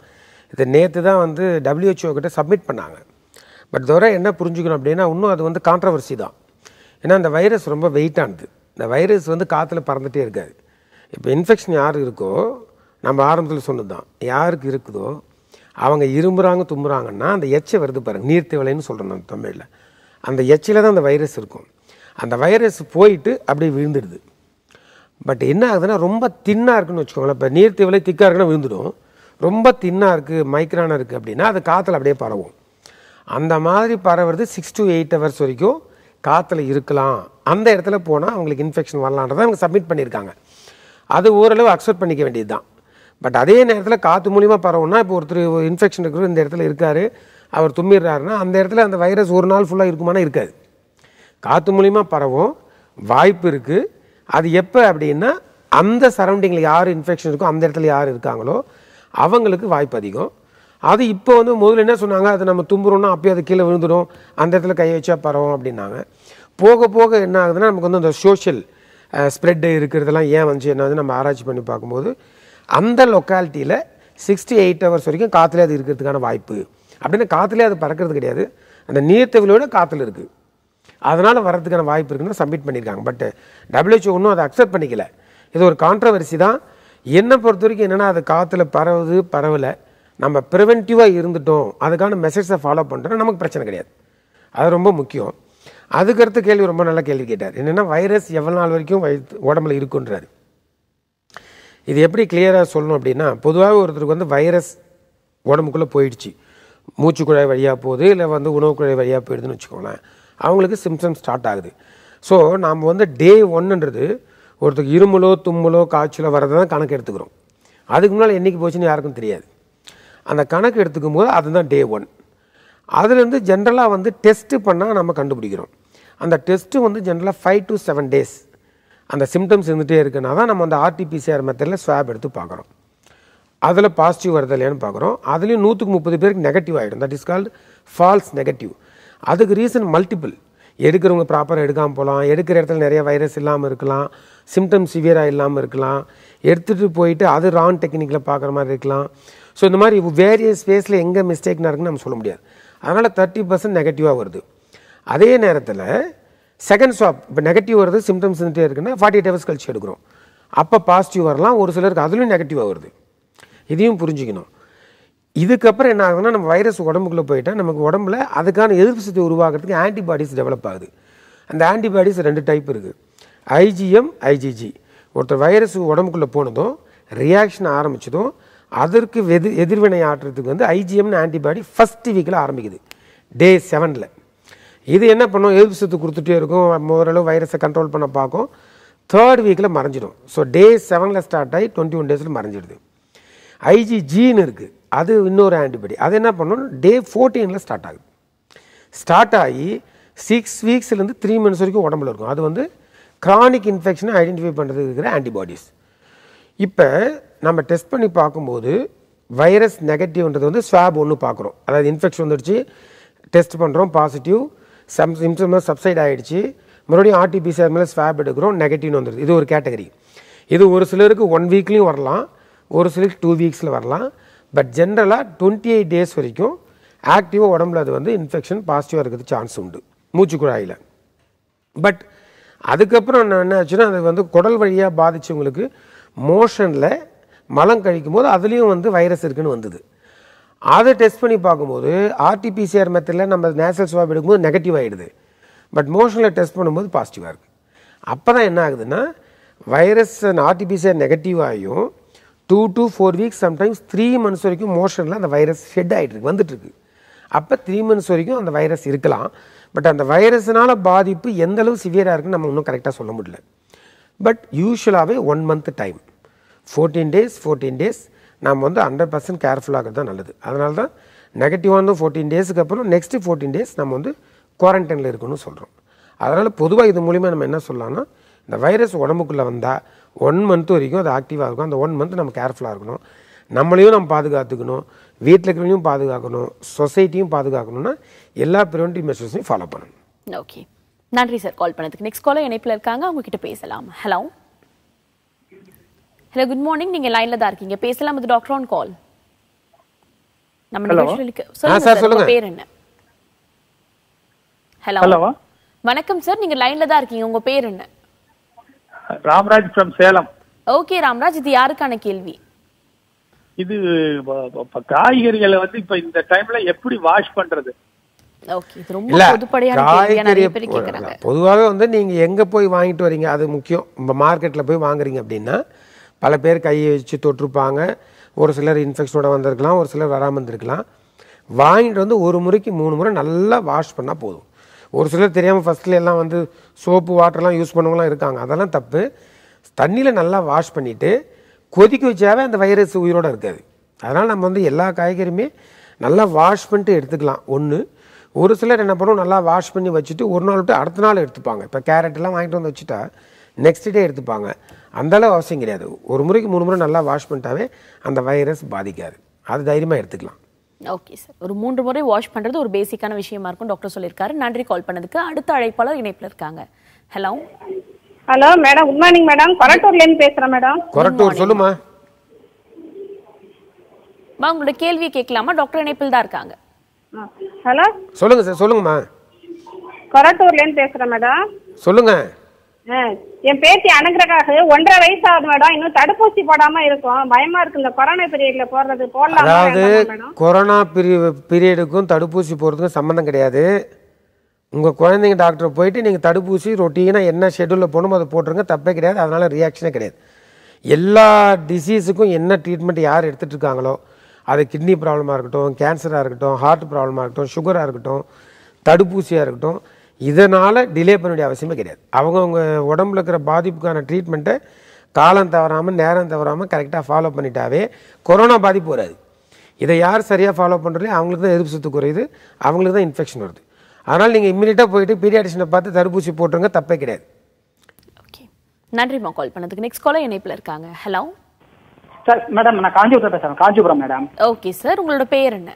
இது நேற்று தான் வந்து டபிள்யூஹெச்ஓ கிட்ட சப்மிட் பண்ணாங்க பட் துரை என்ன புரிஞ்சுக்கணும் அப்படின்னா இன்னும் அது வந்து கான்ட்ரவர்சி தான் ஏன்னா அந்த வைரஸ் ரொம்ப வெயிட்டானது இந்த வைரஸ் வந்து காற்றுல பறந்துகிட்டே இருக்காது இப்போ இன்ஃபெக்ஷன் யார் இருக்கோ நம்ம ஆரம்பத்தில் சொன்னது தான் யாருக்கு இருக்குதோ அவங்க இரும்புறாங்க தும்புறாங்கன்னா அந்த எச்சை வருது பாருங்கள் விலைன்னு சொல்கிறோம் நம்ம தமிழில் அந்த எச்சில் தான் அந்த வைரஸ் இருக்கும் அந்த வைரஸ் போயிட்டு அப்படியே விழுந்துடுது பட் என்ன ஆகுதுன்னா ரொம்ப தின்னாக இருக்குன்னு வச்சுக்கோங்களேன் இப்போ நீர் திவலை திக்காக இருக்குன்னா விழுந்துடும் ரொம்ப தின்னாக இருக்குது மைக்ரானாக இருக்குது அப்படின்னா அது காற்றுல அப்படியே பரவும் அந்த மாதிரி பரவுறது சிக்ஸ் டு எயிட் ஹவர்ஸ் வரைக்கும் காற்றுல இருக்கலாம் அந்த இடத்துல போனால் அவங்களுக்கு இன்ஃபெக்ஷன் வரலான்றதை அவங்க சப்மிட் பண்ணியிருக்காங்க அது ஓரளவு அக்செப்ட் பண்ணிக்க வேண்டியது தான் பட் அதே நேரத்தில் காற்று மூலிமா பரவும்னா இப்போ ஒருத்தர் இன்ஃபெக்ஷன் இருக்கிற இந்த இடத்துல இருக்கார் அவர் தும்மிடுறாருன்னா அந்த இடத்துல அந்த வைரஸ் ஒரு நாள் ஃபுல்லாக இருக்குமானா இருக்காது காற்று மூலிமா பரவும் வாய்ப்பு இருக்குது அது எப்போ அப்படின்னா அந்த சரௌண்டிங்கில் யார் இன்ஃபெக்ஷன் இருக்கோ அந்த இடத்துல யார் இருக்காங்களோ அவங்களுக்கு வாய்ப்பு அதிகம் அது இப்போ வந்து முதல்ல என்ன சொன்னாங்க அதை நம்ம தும்புறோம்னா அப்போயே அது கீழே விழுந்துடும் அந்த இடத்துல கை வச்சா பரவும் அப்படின்னாங்க போக போக என்ன ஆகுதுன்னா நமக்கு வந்து அந்த சோஷியல் ஸ்ப்ரெட்டு இருக்கிறதெல்லாம் ஏன் வந்துச்சு என்ன வந்து நம்ம ஆராய்ச்சி பண்ணி பார்க்கும்போது அந்த லொக்காலிட்டியில் சிக்ஸ்டி எயிட் ஹவர்ஸ் வரைக்கும் காற்றுல அது இருக்கிறதுக்கான வாய்ப்பு அப்படின்னா காற்றுலேயே அது பறக்கிறது கிடையாது அந்த நீர்த்தவிலோட காற்றுல இருக்குது அதனால் வர்றதுக்கான வாய்ப்பு இருக்குன்னா சப்மிட் பண்ணியிருக்காங்க பட் டபிள்யூஹெச்ஓ ஒன்றும் அதை அக்செப்ட் பண்ணிக்கல இது ஒரு கான்ட்ரவர்சி தான் என்னை பொறுத்த வரைக்கும் என்னென்னா அது காற்றுல பரவுது பரவலை நம்ம ப்ரிவென்டிவாக இருந்துட்டோம் அதுக்கான மெசேஜை ஃபாலோ பண்ணுறோம் நமக்கு பிரச்சனை கிடையாது அது ரொம்ப முக்கியம் அதுக்கடுத்து கேள்வி ரொம்ப நல்ல கேள்வி கேட்டார் என்னென்னா வைரஸ் எவ்வளோ நாள் வரைக்கும் வை உடம்புல இருக்குன்றார் இது எப்படி கிளியராக சொல்லணும் அப்படின்னா பொதுவாக ஒருத்தருக்கு வந்து வைரஸ் உடம்புக்குள்ளே போயிடுச்சு மூச்சுக்குழாய் வழியாக போகுது இல்லை வந்து உணவுக்குழாய் வழியாக போயிடுதுன்னு வச்சுக்கோங்களேன் அவங்களுக்கு சிம்சம் ஸ்டார்ட் ஆகுது ஸோ நாம் வந்து டே ஒன்றுன்றது ஒருத்தருக்கு இருமலோ தும்மலோ காய்ச்சலோ வரதை தான் கணக்கு எடுத்துக்கிறோம் அதுக்கு முன்னால் என்றைக்கு போச்சுன்னு யாருக்கும் தெரியாது அந்த கணக்கு எடுத்துக்கும் போது அதுதான் டே ஒன் அதுலேருந்து ஜென்ரலாக வந்து டெஸ்ட்டு பண்ணால் நம்ம கண்டுபிடிக்கிறோம் அந்த டெஸ்ட்டு வந்து ஜென்ரலாக ஃபைவ் டு செவன் டேஸ் அந்த சிம்டம்ஸ் இருந்துகிட்டே இருக்குன்னா தான் நம்ம அந்த ஆர்டிபிசிஆர் மெத்தடில் ஸ்வாப் எடுத்து பார்க்குறோம் அதில் பாசிட்டிவ் வருது இல்லையான்னு பார்க்குறோம் அதுலேயும் நூற்றுக்கு முப்பது பேருக்கு நெகட்டிவ் ஆகிடும் that is called false negative அதுக்கு ரீசன் மல்டிபிள் எடுக்கிறவங்க ப்ராப்பராக எடுக்காமல் போகலாம் எடுக்கிற இடத்துல நிறைய வைரஸ் இல்லாமல் இருக்கலாம் சிம்டம் சிவியராக இல்லாமல் இருக்கலாம் எடுத்துகிட்டு போயிட்டு அது ராங் டெக்னிக்கில் பார்க்குற மாதிரி இருக்கலாம் ஸோ இந்த மாதிரி வேரியஸ் ஸ்பேஸில் எங்கே மிஸ்டேக்னா இருக்குன்னு நம்ம சொல்ல முடியாது அதனால் தேர்ட்டி பர்சன்ட் நெகட்டிவாக வருது அதே நேரத்தில் செகண்ட் ஷாப் இப்போ நெகட்டிவ் வருது சிம்டம்ஸ் இருந்துகிட்டே இருக்குன்னா ஃபார்ட்டி எயிட் ஹவர்ஸ் கழிச்சு எடுக்கிறோம் அப்போ பாசிட்டிவ் வரலாம் ஒரு சிலருக்கு அதுலேயும் நெகட்டிவாக வருது இதையும் புரிஞ்சுக்கணும் இதுக்கப்புறம் என்ன ஆகுதுன்னா நம்ம வைரஸ் உடம்புக்குள்ளே போயிட்டால் நமக்கு உடம்புல அதுக்கான எதிர்ப்பு சக்தி உருவாகிறதுக்கு ஆன்டிபாடிஸ் டெவலப் ஆகுது அந்த ஆன்டிபாடிஸ் ரெண்டு டைப் இருக்குது ஐஜிஎம் ஐஜிஜி ஒருத்தர் வைரஸ் உடம்புக்குள்ளே போனதும் ரியாக்ஷன் ஆரம்பித்ததும் அதற்கு எதிர் எதிர்வினை ஆட்டுறதுக்கு வந்து ஐஜிஎம்னு ஆன்டிபாடி ஃபஸ்ட்டு வீக்கில் ஆரம்பிக்குது டே செவனில் இது என்ன பண்ணும் எதிர்ப்பு சத்து கொடுத்துட்டே இருக்கும் ஓரளவு வைரஸை கண்ட்ரோல் பண்ண பார்க்கும் தேர்ட் வீக்கில் மறைஞ்சிடும் ஸோ டே செவனில் ஸ்டார்ட் ஆகி டுவெண்ட்டி ஒன் டேஸில் மறைஞ்சிடுது ஐஜிஜின்னு இருக்குது அது இன்னொரு ஆன்டிபாடி அது என்ன பண்ணணும் டே ஃபோர்டீனில் ஸ்டார்ட் ஆகுது ஸ்டார்ட் ஆகி சிக்ஸ் வீக்ஸ்லேருந்து த்ரீ மந்த்ஸ் வரைக்கும் உடம்புல இருக்கும் அது வந்து க்ரானிக் இன்ஃபெக்ஷனை ஐடென்டிஃபை பண்ணுறதுக்கு இருக்கிற ஆன்டிபாடிஸ் இப்போ நம்ம டெஸ்ட் பண்ணி பார்க்கும்போது வைரஸ் நெகட்டிவ்ன்றது வந்து ஸ்வாப் ஒன்று பார்க்குறோம் அதாவது இன்ஃபெக்ஷன் வந்துடுச்சு டெஸ்ட் பண்ணுறோம் பாசிட்டிவ் சம் சிம்சம் சப்சைட் ஆகிடுச்சு மறுபடியும் ஆர்டிபிசிஆர் மேலே ஸ்வாப் எடுக்கிறோம் நெகட்டிவ்னு வந்துடுது இது ஒரு கேட்டகரி இது ஒரு சிலருக்கு ஒன் வீக்லேயும் வரலாம் ஒரு சிலர் டூ வீக்ஸில் வரலாம் பட் ஜென்ரலாக டுவெண்ட்டி எயிட் டேஸ் வரைக்கும் ஆக்டிவாக உடம்புல அது வந்து இன்ஃபெக்ஷன் பாசிட்டிவாக இருக்கிறது சான்ஸ் உண்டு மூச்சு குழாயில் பட் அதுக்கப்புறம் என்ன ஆச்சுன்னா அது வந்து குடல் வழியாக பாதித்தவங்களுக்கு மோஷனில் மலம் கழிக்கும் போது அதுலேயும் வந்து வைரஸ் இருக்குன்னு வந்தது அதை டெஸ்ட் பண்ணி பார்க்கும்போது ஆர்டிபிசிஆர் மெத்தடில் நம்ம நேச்சுரல் ஸ்வாப் எடுக்கும்போது நெகட்டிவ் ஆகிடுது பட் மோஷனில் டெஸ்ட் பண்ணும்போது பாசிட்டிவாக இருக்குது அப்போ தான் என்ன ஆகுதுன்னா வைரஸ் ஆர்டிபிசிஆர் நெகட்டிவ் ஆகியும் two to four weeks sometimes three months வரைக்கும் மோஷனில் அந்த வைரஸ் ஷெட் ஆகிட்டுருக்கு வந்துட்டுருக்கு அப்போ த்ரீ மந்த்ஸ் வரைக்கும் அந்த வைரஸ் இருக்கலாம் பட் அந்த வைரஸ்னால் பாதிப்பு எந்தளவு சிவியராக இருக்குன்னு நம்ம இன்னும் கரெக்டாக சொல்ல முடியல பட் யூஸ்வலாகவே one month time fourteen days fourteen days நாம் வந்து ஹண்ட்ரட் பர்சன்ட் கேர்ஃபுல்லாக தான் நல்லது அதனால தான் நெகட்டிவாக இருந்தும் ஃபோர்டீன் டேஸுக்கு அப்புறம் நெக்ஸ்ட்டு ஃபோர்டீன் டேஸ் நம்ம வந்து குவாரண்டைனில் இருக்கணும்னு சொல்கிறோம் அதனால் பொதுவாக இது மூலிமா நம்ம என்ன சொல்லலாம்னா இந்த வைரஸ் உடம்புக்குள்ளே வந்தால் ஒன் மந்த் வரைக்கும் அது ஆக்டிவாக இருக்கும் அந்த ஒன் மந்த் நம்ம கேர்ஃபுல்லாக இருக்கணும் நம்மளையும் நம்ம பாதுகாத்துக்கணும் வீட்டில் இருக்கிறவங்களையும் பாதுகாக்கணும் சொசைட்டியும் பாதுகாக்கணும்னா எல்லா ப்ரிவென்டிவ் மெஷர்ஸையும் ஃபாலோ பண்ணணும் ஓகே நன்றி சார் கால் பண்ணதுக்கு நெக்ஸ்ட் காலர் இணைப்பில் இருக்காங்க அவங்ககிட்ட பேசலாம் ஹலோ ஹலோ குட் மார்னிங் நீங்கள் லைனில் தான் இருக்கீங்க பேசலாம் இது டாக்டர் ஆன் கால் நம்ம சொல்லுங்க பேர் என்ன ஹலோ வணக்கம் சார் நீங்க லைன்ல தான் இருக்கீங்க உங்க பேர் என்ன ராம்ராஜ் ஃப்ரம் சேலம் ஓகே ராம்ராஜ் இது யாருக்கான கேள்வி இது காய்கறிகளை வந்து இப்ப இந்த டைம்ல எப்படி வாஷ் பண்றது பொதுவாக வந்து நீங்க எங்க போய் வாங்கிட்டு வரீங்க அது முக்கியம் இப்போ மார்க்கெட்ல போய் வாங்குறீங்க அப்படின்னா பல பேர் கையை வச்சு தொட்டிருப்பாங்க ஒரு சிலர் இன்ஃபெக்ஷனோட வந்திருக்கலாம் ஒரு சிலர் வராமல் இருந்திருக்கலாம் வாங்கிட்டு வந்து ஒரு முறைக்கு மூணு முறை நல்லா வாஷ் பண்ணால் போதும் ஒரு சிலர் தெரியாமல் ஃபஸ்ட்டில் எல்லாம் வந்து சோப்பு வாட்டர்லாம் யூஸ் பண்ணவங்களாம் இருக்காங்க அதெல்லாம் தப்பு தண்ணியில் நல்லா வாஷ் பண்ணிவிட்டு கொதிக்க வச்சாவே அந்த வைரஸ் உயிரோடு இருக்காது அதனால் நம்ம வந்து எல்லா காய்கறியுமே நல்லா வாஷ் பண்ணிட்டு எடுத்துக்கலாம் ஒன்று ஒரு சிலர் என்ன பண்ணுவோம் நல்லா வாஷ் பண்ணி வச்சுட்டு ஒரு நாள் விட்டு அடுத்த நாள் எடுத்துப்பாங்க இப்போ கேரட்லாம் வாங்கிட்டு வந்து வச்சுட்டா நெக்ஸ்ட் டே எடுத்துப்பாங்க அந்தளவு அவசியம் கிடையாது ஒரு முறைக்கு மூணு முறை நல்லா வாஷ் பண்ணிட்டாவே அந்த வைரஸ் பாதிக்காது அது தைரியமாக எடுத்துக்கலாம் ஓகே சார் ஒரு மூன்று முறை வாஷ் பண்ணுறது ஒரு பேசிக்கான விஷயமா இருக்கும் டாக்டர் சொல்லியிருக்காரு நன்றி கால் பண்ணதுக்கு அடுத்த அழைப்பாளர் இணைப்பில் இருக்காங்க hello hello madam good morning madam கொரட்டூர்லேருந்து பேசுகிறேன் மேடம் கொரட்டூர் சொல்லுமா மா உங்களோட கேள்வி கேட்கலாமா டாக்டர் இணைப்பில் தான் இருக்காங்க ஹலோ சொல்லுங்க சார் சொல்லுங்கம்மா கொரட்டூர்லேருந்து பேசுகிறேன் மேடம் சொல்லுங்க என் பேத்தி அனுகிரகாக ஒன்றரை வயசு ஆகுது மேடம் இன்னும் தடுப்பூசி போடாம இருக்கும் பயமா இருக்கு இந்த கொரோனா பீரியட்ல போடுறது போடலாம் அதாவது கொரோனா பீரியடுக்கும் தடுப்பூசி போடுறதுக்கும் சம்மந்தம் கிடையாது உங்கள் குழந்தைங்க டாக்டர் போயிட்டு நீங்கள் தடுப்பூசி ரொட்டீனாக என்ன ஷெடியூலில் போகணும் அதை போட்டுருங்க தப்பே கிடையாது அதனால் ரியாக்ஷனே கிடையாது எல்லா டிசீஸுக்கும் என்ன ட்ரீட்மெண்ட் யார் எடுத்துகிட்டு இருக்காங்களோ அது கிட்னி ப்ராப்ளமாக இருக்கட்டும் கேன்சராக இருக்கட்டும் ஹார்ட் ப்ராப்ளமாக இருக்கட்டும் சுகராக இருக்கட்டும் தடுப்பூசியாக இருக்கட்டும் இதனால் டிலே பண்ண வேண்டிய அவசியமே கிடையாது அவங்கவுங்க உடம்புல இருக்கிற பாதிப்புக்கான ட்ரீட்மெண்ட்டை காலம் தவறாமல் நேரம் தவறாமல் கரெக்டாக ஃபாலோ பண்ணிட்டாவே கொரோனா பாதிப்பு வராது இதை யார் சரியாக ஃபாலோ பண்ணுறதே அவங்களுக்கு தான் எதிர்ப்பு சுத்து குறையுது அவங்களுக்கு தான் இன்ஃபெக்ஷன் வருது அதனால் நீங்கள் இம்மிடியட்டாக போயிட்டு பீரியாடிஷனை பார்த்து தடுப்பூசி போட்டுருங்க தப்பே கிடையாது ஓகே நன்றிம்மா கால் பண்ணதுக்கு நெக்ஸ்ட் காலர் இணைப்பில் இருக்காங்க ஹலோ சார் மேடம் நான் காஞ்சிபுரம் பேசுகிறேன் காஞ்சிபுரம் மேடம் ஓகே சார் உங்களோட பேர் என்ன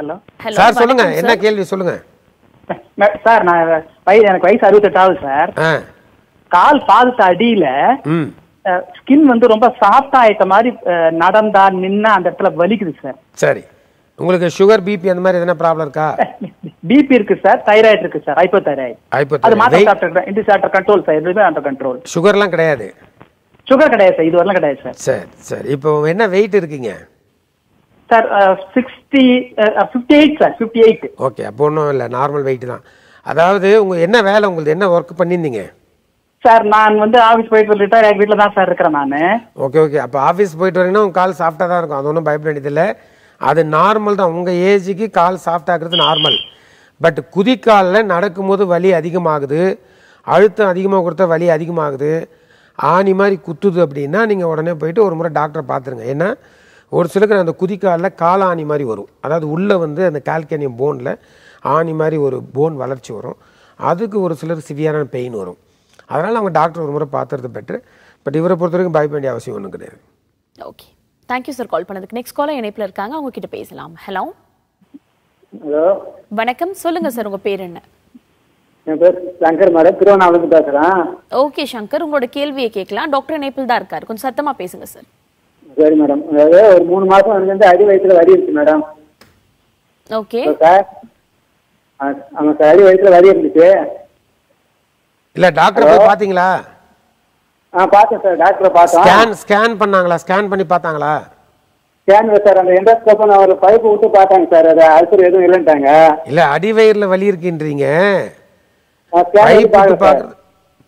ஹலோ சார் சொல்லுங்க என்ன கேள்வி சொல்லுங்க சார் நான் வயசு எனக்கு வயசு அறுபத்தெட்டு ஆகுது சார் கால் பாதத்து அடியில ஸ்கின் வந்து ரொம்ப சாஃப்டா ஆயிட்ட மாதிரி நடந்தா நின்னா அந்த இடத்துல வலிக்குது சார் சரி உங்களுக்கு சுகர் பிபி அந்த மாதிரி எதனா ப்ராப்ளம் இருக்கா பிபி இருக்கு சார் தைராய்டு இருக்கு சார் ஹைப்போ தைராய்டு ஹைப்போ அது மாத்திரை சாப்பிட்டு இந்த சாப்பிட்ட கண்ட்ரோல் சார் எதுவுமே அண்டர் கண்ட்ரோல் சுகர்லாம் கிடையாது சுகர் கிடையாது சார் இது இதுவரெல்லாம் கிடையாது சார் சரி சரி இப்போ என்ன வெயிட் இருக்கீங்க sir sixty fifty eight sir fifty eight okay அப்போ ஒன்றும் இல்லை நார்மல் வெயிட் தான் அதாவது உங்கள் என்ன வேலை உங்களுக்கு என்ன ஒர்க் பண்ணியிருந்தீங்க சார் நான் வந்து ஆஃபீஸ் போயிட்டு ரிட்டையர் எங்கள் வீட்டில் தான் சார் இருக்கிறேன் நான் ஓகே ஓகே அப்போ ஆஃபீஸ் போயிட்டு வரீங்கன்னா உங்கள் கால் சாஃப்ட்டாக தான் இருக்கும் அது ஒன்றும் பயப்பட வேண்டியதில்லை அது நார்மல் தான் உங்கள் ஏஜுக்கு கால் சாஃப்டாகிறது நார்மல் பட் குதிக்காலில் நடக்கும்போது வலி அதிகமாகுது அழுத்தம் அதிகமாக கொடுத்தா வலி அதிகமாகுது ஆணி மாதிரி குத்துது அப்படின்னா நீங்கள் உடனே போயிட்டு ஒரு முறை டாக்டரை பார்த்துருங்க ஏன்னா ஒரு சிலருக்கு அந்த குதிக்காலில் கால ஆணி மாதிரி வரும் அதாவது உள்ளே வந்து அந்த கால்கேனியம் போனில் ஆணி மாதிரி ஒரு போன் வளர்ச்சி வரும் அதுக்கு ஒரு சிலர் சிவியரான பெயின் வரும் அதனால் அவங்க டாக்டர் ஒரு முறை பார்த்துறது பெட்ரு பட் இவரை பொறுத்த வரைக்கும் பயப்பட வேண்டிய அவசியம் ஒன்றும் கிடையாது ஓகே தேங்க்யூ சார் கால் பண்ணதுக்கு நெக்ஸ்ட் காலர் இணைப்பில் இருக்காங்க அவங்க கிட்ட பேசலாம் ஹலோ ஹலோ வணக்கம் சொல்லுங்க சார் உங்க பேர் என்ன என் பேர் சங்கர் மேடம் திருவண்ணாமலை பேசுறேன் ஓகே சங்கர் உங்களோட கேள்வியை கேட்கலாம் டாக்டர் இணைப்பில் தான் இருக்காரு கொஞ்சம் சத்தமா பேசுங்க சார் சரி மேடம் அதாவது ஒரு மூணு மாசம் வந்து அடி வயிற்றுல வரி இருக்கு மேடம் ஓகே சார் ஆமா சார் அடி வயிற்றுல வரி இருந்துச்சு இல்ல டாக்டர் போய் பாத்தீங்களா ஆ பார்த்தேன் சார் டாக்டரை பார்த்தோம் ஸ்கேன் ஸ்கேன் பண்ணாங்களா ஸ்கேன் பண்ணி பார்த்தாங்களா ஸ்கேன் சார் அந்த எண்டோஸ்கோப் ஒரு பைப் விட்டு பார்த்தாங்க சார் அது அல்சர் எதுவும் இல்லைன்ட்டாங்க இல்ல அடி வயிறுல வலி இருக்குன்றீங்க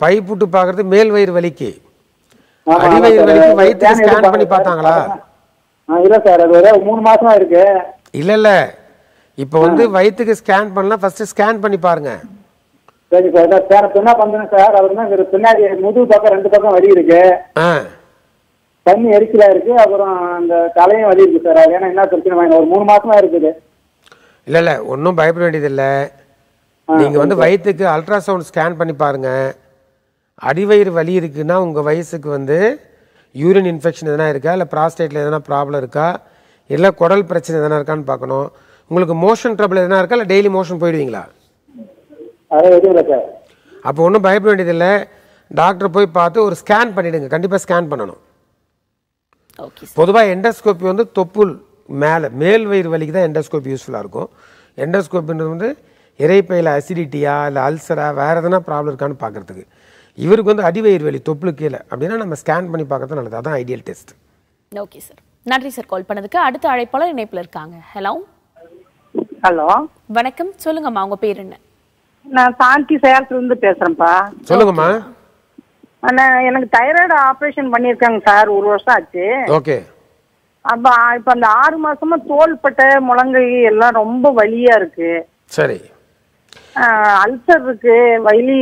பைப் விட்டு பார்க்கறது மேல் வயிறு வலிக்கு ஸ்கேன் பண்ணி சார் அது மூணு மாசமா இருக்கு இல்ல இல்ல வந்து வயிற்றுக்கு ஸ்கேன் பண்ணலாம் ஃபர்ஸ்ட் ஸ்கேன் பண்ணி பாருங்க சரி சார் சார் தான் பின்னாடி முதுகு பக்கம் ரெண்டு பக்கம் தண்ணி இருக்கு அப்புறம் அந்த சார் அது ஏன்னா என்ன பிரச்சனை ஒரு மூணு இருக்குது இல்ல இல்ல பயப்பட நீங்க வந்து வயிற்றுக்கு அல்ட்ராசவுண்ட் ஸ்கேன் பண்ணி பாருங்க அடிவயிறு வலி இருக்குன்னா உங்கள் வயசுக்கு வந்து யூரின் இன்ஃபெக்ஷன் எதனா இருக்கா இல்லை ப்ராஸ்டேட்டில் எதனா ப்ராப்ளம் இருக்கா இல்லை குடல் பிரச்சனை எதனா இருக்கான்னு பார்க்கணும் உங்களுக்கு மோஷன் ட்ரபிள் எதனா இருக்கா இல்லை டெய்லி மோஷன் போயிடுவீங்களா அப்போ ஒன்றும் பயப்பட வேண்டியதில்லை டாக்டர் போய் பார்த்து ஒரு ஸ்கேன் பண்ணிவிடுங்க கண்டிப்பாக ஸ்கேன் பண்ணணும் பொதுவாக எண்டோஸ்கோப்பி வந்து தொப்புள் மேலே மேல் வயிறு வலிக்கு தான் எண்டோஸ்கோப்பி யூஸ்ஃபுல்லாக இருக்கும் எண்டோஸ்கோப்பின்றது வந்து இறைப்பையில் அசிடிட்டியா இல்லை அல்சரா வேறு எதனா ப்ராப்ளம் இருக்கான்னு பார்க்குறதுக்கு இவருக்கு வந்து அடிவயிறு வலி தொப்புளு கீழே அப்படின்னா நம்ம ஸ்கேன் பண்ணி பார்க்கறது நல்லது அதான் ஐடியல் டெஸ்ட் ஓகே சார் நன்றி சார் கால் பண்ணதுக்கு அடுத்த அழைப்பாளர் இணைப்பில் இருக்காங்க ஹலோ ஹலோ வணக்கம் சொல்லுங்கம்மா உங்க பேர் என்ன நான் சாந்தி இருந்து பேசுறேன்ப்பா சொல்லுங்கம்மா நான் எனக்கு தைராய்டு ஆபரேஷன் பண்ணியிருக்காங்க சார் ஒரு வருஷம் ஆச்சு ஓகே அப்ப அந்த ஆறு மாசமா தோள்பட்டை முழங்கை எல்லாம் ரொம்ப வலியா இருக்கு சரி அல்சர் இருக்கு வயலி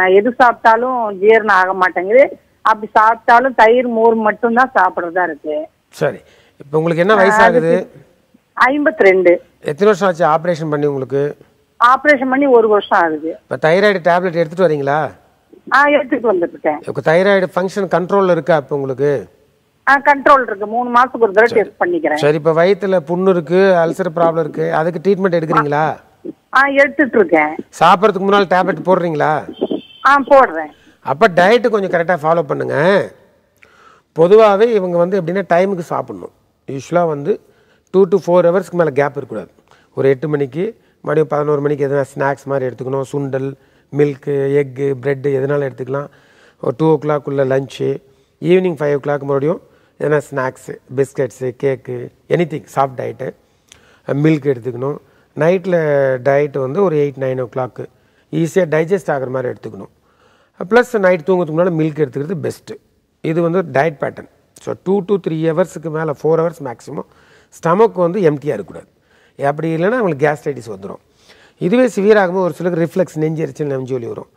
நான் எது சாப்பிட்டாலும் ஜீரணம் ஆக மாட்டேங்குது அப்படி சாப்பிட்டாலும் தயிர் மோர் மட்டும் தான் சாப்பிட்றதா இருக்கு சரி இப்போ உங்களுக்கு என்ன வயசு ஆகுது ஐம்பத்தி ரெண்டு எத்தனை வருஷம் ஆச்சு ஆப்ரேஷன் பண்ணி உங்களுக்கு ஆப்ரேஷன் பண்ணி ஒரு வருஷம் ஆகுது இப்போ தைராய்டு டேப்லெட் எடுத்துட்டு வரீங்களா ஆ எடுத்துட்டு வந்துட்டேன் இப்போ தைராய்டு ஃபங்க்ஷன் கண்ட்ரோல் இருக்கா இப்போ உங்களுக்கு ஆ கண்ட்ரோல் இருக்கு மூணு மாசத்துக்கு ஒரு தடவை டெஸ்ட் பண்ணிக்கிறேன் சரி இப்போ வயித்துல புண்ணு இருக்கு அல்சர் ப்ராப்ளம் இருக்கு அதுக்கு ட்ரீட்மெண்ட் எடுக்கிறீங்களா ஆ எடுத்துட்டு இருக்கேன் சாப்பிட்றதுக்கு முன்னால் டேப்லெட் போடுறீங்களா ஆ போடுறேன் அப்போ டயட்டு கொஞ்சம் கரெக்டாக ஃபாலோ பண்ணுங்க பொதுவாகவே இவங்க வந்து எப்படின்னா டைமுக்கு சாப்பிட்ணும் யூஸ்வலாக வந்து டூ டு ஃபோர் ஹவர்ஸ்க்கு மேலே கேப் இருக்கக்கூடாது ஒரு எட்டு மணிக்கு மறுபடியும் பதினோரு மணிக்கு எதனா ஸ்நாக்ஸ் மாதிரி எடுத்துக்கணும் சுண்டல் மில்க்கு எக்கு ப்ரெட்டு எதனால எடுத்துக்கலாம் ஒரு டூ ஓ கிளாக் உள்ள lunch evening five o'clock மறுபடியும் எதனா snacks biscuits cake anything soft diet milk எடுத்துக்கணும் நைட்டில் டயட் வந்து ஒரு எயிட் நைன் ஓ கிளாக்கு ஈஸியாக டைஜஸ்ட் ஆகிற மாதிரி எடுத்துக்கணும் ப்ளஸ் நைட் தூங்குறதுக்கு முன்னால் மில்க் எடுத்துக்கிறது பெஸ்ட்டு இது வந்து diet pattern so two to three ஹவர்ஸுக்கு மேலே ஃபோர் ஹவர்ஸ் மேக்ஸிமம் ஸ்டமக் வந்து எம்டியாக இருக்கக்கூடாது அப்படி இல்லைன்னா அவங்களுக்கு கேஸ்ட்ரைட்டிஸ் வந்துடும் இதுவே சிவியராகும்போது ஒரு சிலருக்கு ரிஃப்ளெக்ஸ் நெஞ்சரிச்சல் நெஞ்சொலி வரும்